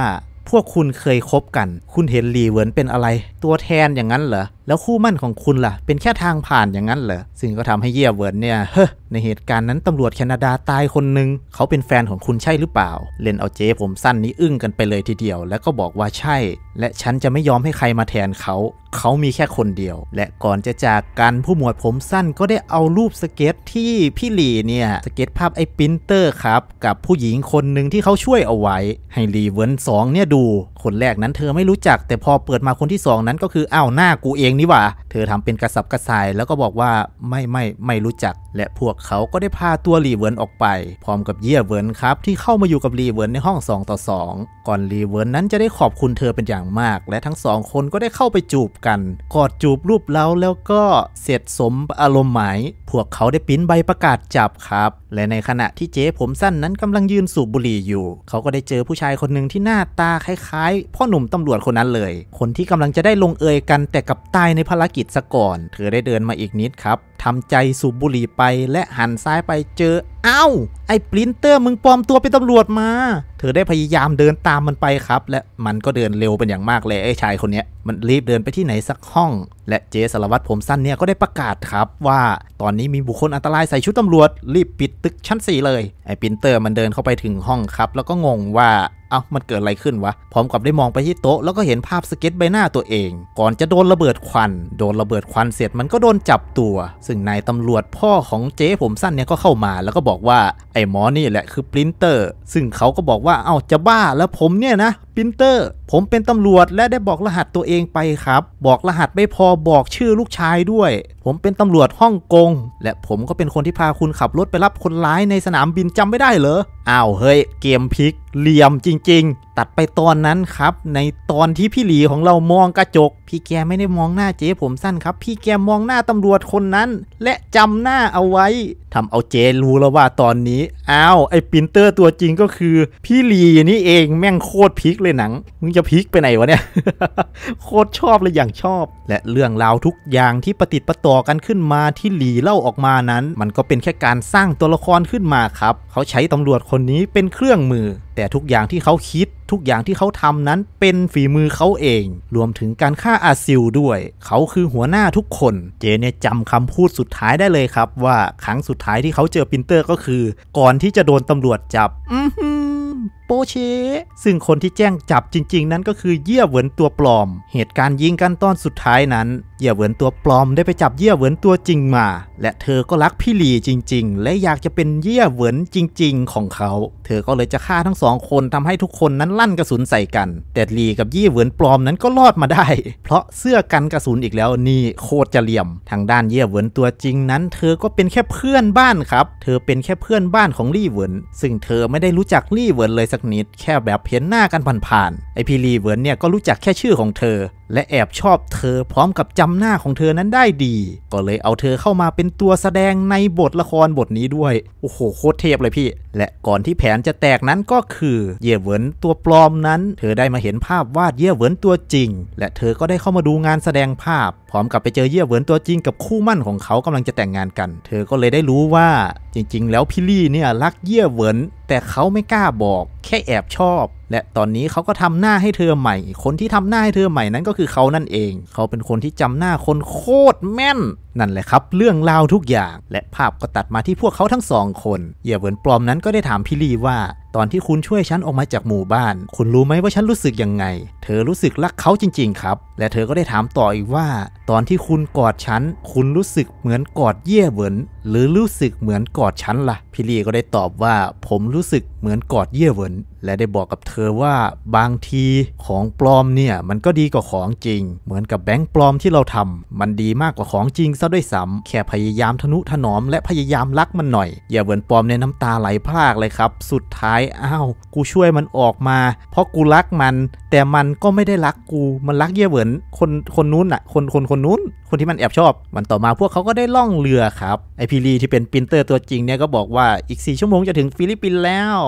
พวกคุณเคยคบกันคุณเห็นหลีเวินเป็นอะไรตัวแทนอย่างนั้นเหรอ แล้วคู่มั่นของคุณล่ะ เป็นแค่ทางผ่านอย่างนั้นเหรอซึ่งก็ทำให้เยียเวิร์นเนี่ย เฮ้ในเหตุการณ์นั้นตำรวจแคนาดาตายคนหนึ่งเขาเป็นแฟนของคุณใช่หรือเปล่า เล่นเอาเจ๊ผมสั้นนี้อึ้งกันไปเลยทีเดียว แล้วก็บอกว่าใช่ และฉันจะไม่ยอมให้ใครมาแทนเขา เขามีแค่คนเดียว และก่อนจะจากกันผู้หมวดผมสั้นก็ได้เอารูปสเก็ตที่พี่หลีเนี่ยสเก็ตภาพไอ้ปินเตอร์ครับ กับผู้หญิงคนหนึ่งที่เขาช่วยเอาไว้ให้หลีเวิร์นสองเนี่ยดู คนแรกนั้น เธอไม่รู้จัก แต่พอเปิดมาคนที่2นั้นนั้นก็คืออ้าวหน้ากูเอง นี่หว่า เธอทำเป็นกระสับกระส่ายแล้วก็บอกว่าไม่ไม่ไม่รู้จัก และพวกเขาก็ได้พา ตัวรีเวิร์นออกไป พร้อมกับเย่เวิร์นครับ ที่เข้ามาอยู่กับรีเวิร์นในห้อง 2 ต่อ 2 ก่อนรีเวิร์นนั้นจะได้ขอบคุณเธอเป็นอย่างมาก และทั้งสองคนก็ได้เข้าไปจูบกันกอดจูบรูปเล้าแล้วก็เสร็จสมอารมณ์หมาย พวกเขาได้ปิ้นใบประกาศจับครับและในขณะที่เจ๊ผมสั้นนั้นกำลังยืนสูบบุหรี่อยู่ เขาก็ได้เจอผู้ชายคนหนึ่งที่หน้าตาคล้ายๆ พ่อหนุ่มตำรวจคนนั้นเลย คนที่กำลังจะได้ลลงเอยกันแต่กับตายในภารกิจซะก่อน เธอได้เดินมาอีกนิดครับทำใจสูบบุหรี่ไปและหันซ้ายไปเจอเอ้า ไอ้ปรินเตอร์มึงปลอมตัวเป็นตำรวจมา เธอได้พยายามเดินตามมันไปครับ และมันก็เดินเร็วเป็นอย่างมากเลยไอ้ชายคนนี้มันรีบเดินไปที่ไหนสักห้องและเจสารวัตรผมสั้นเนี่ย ก็ได้ประกาศครับ ว่า ตอนนี้มีบุคคลอันตรายใส่ชุดตำรวจ รีบปิดตึกชั้น4เลยไอ้ปรินเตอร์มันเดินเข้าไปถึงห้องครับแล้วก็งงว่าเอา้ามันเกิดอะไรขึ้นวะ พร้อมกับได้มองไปที่โต๊ะ แล้วก็เห็นภาพสเก็ตใบหน้าตัวเอง ก่อนจะโดนระเบิดควัน โดนระเบิดควันเสร็จมันก็โดนจับตัว ซึ่งนายตำรวจพ่อของเจ๊ผมสั้นเนี่ยก็เข้ามา แล้วก็บอกว่าไอ้หมอนี่แหละคือปรินเตอร์ ซึ่งเขาก็บอกว่าเอา้าจะบ้าแล้วผมเนี่ยนะปรินเตอร์ผมเป็นตำรวจและได้บอกรหัสตัวเองไปครับ บอกรหัสไม่พอบอกชื่อลูกชายด้วย ผมเป็นตำรวจฮ่องกงและผมก็เป็นคนที่พาคุณขับรถไปรับคนร้ายในสนามบินจำไม่ได้เหรอ อ้าวเฮ้ยเกมพลิกเหลี่ยมจริงตัดไปตอนนั้นครับ ในตอนที่พี่หลีของเรามองกระจก พี่แกไม่ได้มองหน้าเจ๊ผมสั้นครับ พี่แกมองหน้าตำรวจคนนั้น และจำหน้าเอาไว้ทำเอาเจ๊รู้แล้วว่าตอนนี้อ้าวไอ้ปินเตอร์ตัวจริงก็คือ พี่หลีนี่เองแม่งโคตรพิกเลยหนัง มึงจะพิกไปไหนวะเนี่ยโคตรชอบเลยอย่างชอบ และเรื่องราวทุกอย่างที่ประติดประต่อกันขึ้นมาที่หลีเล่าออกมานั้น มันก็เป็นแค่การสร้างตัวละครขึ้นมาครับ เขาใช้ตำรวจคนนี้เป็นเครื่องมือแต่ทุกอย่างที่เขาคิด ทุกอย่างที่เขาทำนั้น เป็นฝีมือเขาเอง รวมถึงการฆ่าอาซิลด้วย เขาคือหัวหน้าทุกคน เจเนี่ยจำคำพูดสุดท้ายได้เลยครับว่าครั้งสุดท้ายที่เขาเจอปินเตอร์ก็คือก่อนที่จะโดนตำรวจจับโปเชซึ่งคนที่แจ้งจับจริงๆ นั้นก็คือเยี่ยเหวินตัวปลอม เหตุการณ์ยิงกันตอนสุดท้ายนั้น เยี่ยเหวินตัวปลอมได้ไปจับเยี่ยเหวินตัวจริงมา และเธอก็รักพี่หลีจริง ๆ และอยากจะเป็นเยี่ยเหวินจริง ๆ ของเขา เธอก็เลยจะฆ่าทั้งสองคนทำให้ทุกคนนั้นลั่นกระสุนใส่กัน แต่หลีกับเยี่ยเหวินปลอมนั้นก็รอดมาได้ เพราะเสื้อกันกระสุนอีกแล้วนี่โคตรจะเหลี่ยม ทางด้านเยี่ยเหวินตัวจริงนั้น เธอก็เป็นแค่เพื่อนบ้านครับ เธอเป็นแค่เพื่อนบ้านของลี่เหวินซึ่งเธอไม่ได้รู้จักลี่เหวินเลยักนิดแค่แบบเห็นหน้ากันผ่านๆ ไอพีรีเวิร์นเนี่ยก็รู้จักแค่ชื่อของเธอและแอบชอบเธอพร้อมกับจำหน้าของเธอนั้นได้ดี ก็เลยเอาเธอเข้ามาเป็นตัวแสดงในบทละครบทนี้ด้วยโอ้โหโคตรเทพเลยพี่ และก่อนที่แผนจะแตกนั้นก็คือ เย่เหวินตัวปลอมนั้น เธอได้มาเห็นภาพวาดเย่เหวินตัวจริง และเธอก็ได้เข้ามาดูงานแสดงภาพ พร้อมกับไปเจอเย่เหวินตัวจริงกับคู่มั่นของเขากำลังจะแต่งงานกัน เธอก็เลยได้รู้ว่าจริง ๆ แล้วพิลี่เนี่ยรักเย่เหวินแต่เขาไม่กล้าบอก แค่แอบชอบและตอนนี้เขาก็ทำหน้าให้เธอใหม่ คนที่ทำหน้าให้เธอใหม่นั้นก็คือเขานั่นเอง เขาเป็นคนที่จำหน้าคนโคตรแม่นนั่นแหละครับ เรื่องราวทุกอย่างและภาพก็ตัดมาที่พวกเขาทั้งสองคนเหยื่อเหวินปลอมนั้นก็ได้ถามพิลีว่า ตอนที่คุณช่วยฉันออกมาจากหมู่บ้าน คุณรู้ไหมว่าฉันรู้สึกยังไง เธอรู้สึกรักเขาจริง ๆครับและเธอก็ได้ถามต่ออีกว่า ตอนที่คุณกอดฉันคุณรู้สึกเหมือนกอดเย่เหวินหรือรู้สึกเหมือนกอดฉันละ่ะ พิลี่ก็ได้ตอบว่า ผมรู้สึกเหมือนกอดเย่เหวินและได้บอกกับเธอว่าบางทีของปลอมเนี่ย มันก็ดีกว่าของจริง เหมือนกับแบงค์ปลอมที่เราทำ มันดีมากกว่าของจริงซะด้วยซ้ำแค่พยายามทนุถนอมและพยายามรักมันหน่อยอย่าเหวินปลอมในน้ำตาไหลพรากเลยครับ สุดท้ายอ้าว กูช่วยมันออกมา เพราะกูรักมัน แต่มันก็ไม่ได้รักกูมันรักเย่เหวินอนคน คนนู้นอะคนคนคนนู้นคนที่มันแอบชอบ มันต่อมาพวกเขาก็ได้ล่องเรือครับไอพีรีที่เป็นปรินเตอร์ตัวจริงเนี่ยก็บอกว่าอีก4ชั่วโมงจะถึงฟิลิปปินส์แล้ว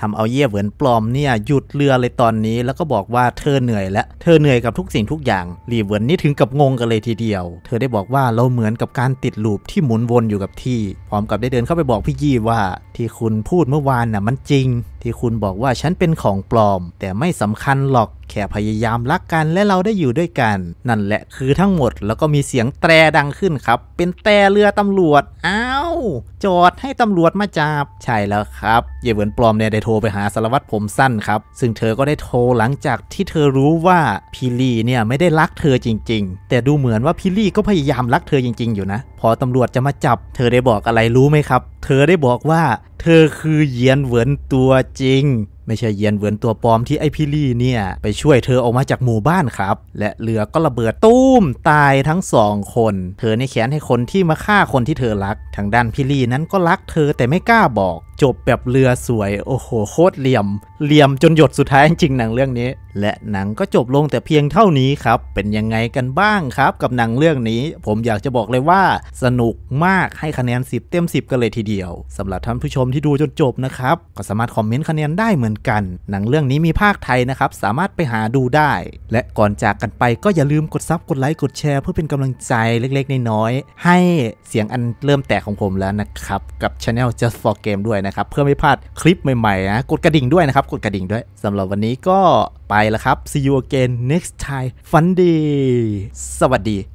ทำเอาเย่เหมือนปลอมเนี่ยหยุดเรือเลยตอนนี้แล้วก็บอกว่าเธอเหนื่อยและเธอเหนื่อยกับทุกสิ่งทุกอย่างรีเวิร์นนี่ถึงกับงงกันเลยทีเดียว เธอได้บอกว่าเราเหมือนกับการติดลูปที่หมุนวนอยู่กับที่พร้อมกับได้เดินเข้าไปบอกพี่ยี่ว่าที่คุณพูดเมื่อวานน่ะมันจริง ที่คุณบอกว่าฉันเป็นของปลอม แต่ไม่สำคัญหรอกแค่พยายามรักกันและเราได้อยู่ด้วยกัน นั่นแหละคือทั้งหมดแล้วก็มีเสียงแตรดังขึ้นครับ เป็นแตรเรือตำรวจอ้าวจอดให้ตำรวจมาจับใช่แล้วครับเยเวินปลอมเนี่ยได้โทรไปหาสารวัตรผมสั้นครับ ซึ่งเธอก็ได้โทรหลังจากที่เธอรู้ว่าพิลี่เนี่ยไม่ได้รักเธอจริง ๆ แต่ดูเหมือนว่าพิลี่ก็พยายามรักเธอจริงๆอยู่นะพอตำรวจจะมาจับ เธอได้บอกอะไรรู้ไหมครับเธอได้บอกว่า เธอคือเยียนเหวินตัวจริงไม่ใช่เยียนเวินตัวปลอมที่ไอพิลี่เนี่ยไปช่วยเธอออกมาจากหมู่บ้านครับ และเรือก็ระเบิดตูมตายทั้งสองคน เธอในแขนให้คนที่มาฆ่าคนที่เธอรักทางด้านพิลี่นั้นก็รักเธอแต่ไม่กล้าบอกจบแบบเรือสวยโอ้โหโคตรเหลี่ยมเหลี่ยมจนหยดสุดท้ายจริงหนังเรื่องนี้ และหนังก็จบลงแต่เพียงเท่านี้ครับเป็นยังไงกันบ้างครับกับหนังเรื่องนี้ผมอยากจะบอกเลยว่าสนุกมากให้คะแนน 10 เต็ม10กันเลยทีเดียวสำหรับท่านผู้ชมที่ดูจนจบนะครับก็สามารถคอมเมนต์คะแนนได้เหมือนกัน หนังเรื่องนี้มีภาคไทยนะครับสามารถไปหาดูได้ และก่อนจากกันไปก็อย่าลืมกดซับกดไลค์กดแชร์เพื่อเป็นกำลังใจเล็กๆน้อยๆให้เสียงอันเริ่มแตกของผมแล้วนะครับกับช anel just for game ด้วยนะนะครับ เพื่อไม่พลาดคลิปใหม่ๆนะ กดกระดิ่งด้วยนะครับ กดกระดิ่งด้วยสำหรับวันนี้ก็ไปแล้วครับ see you again next time fun day สวัสดี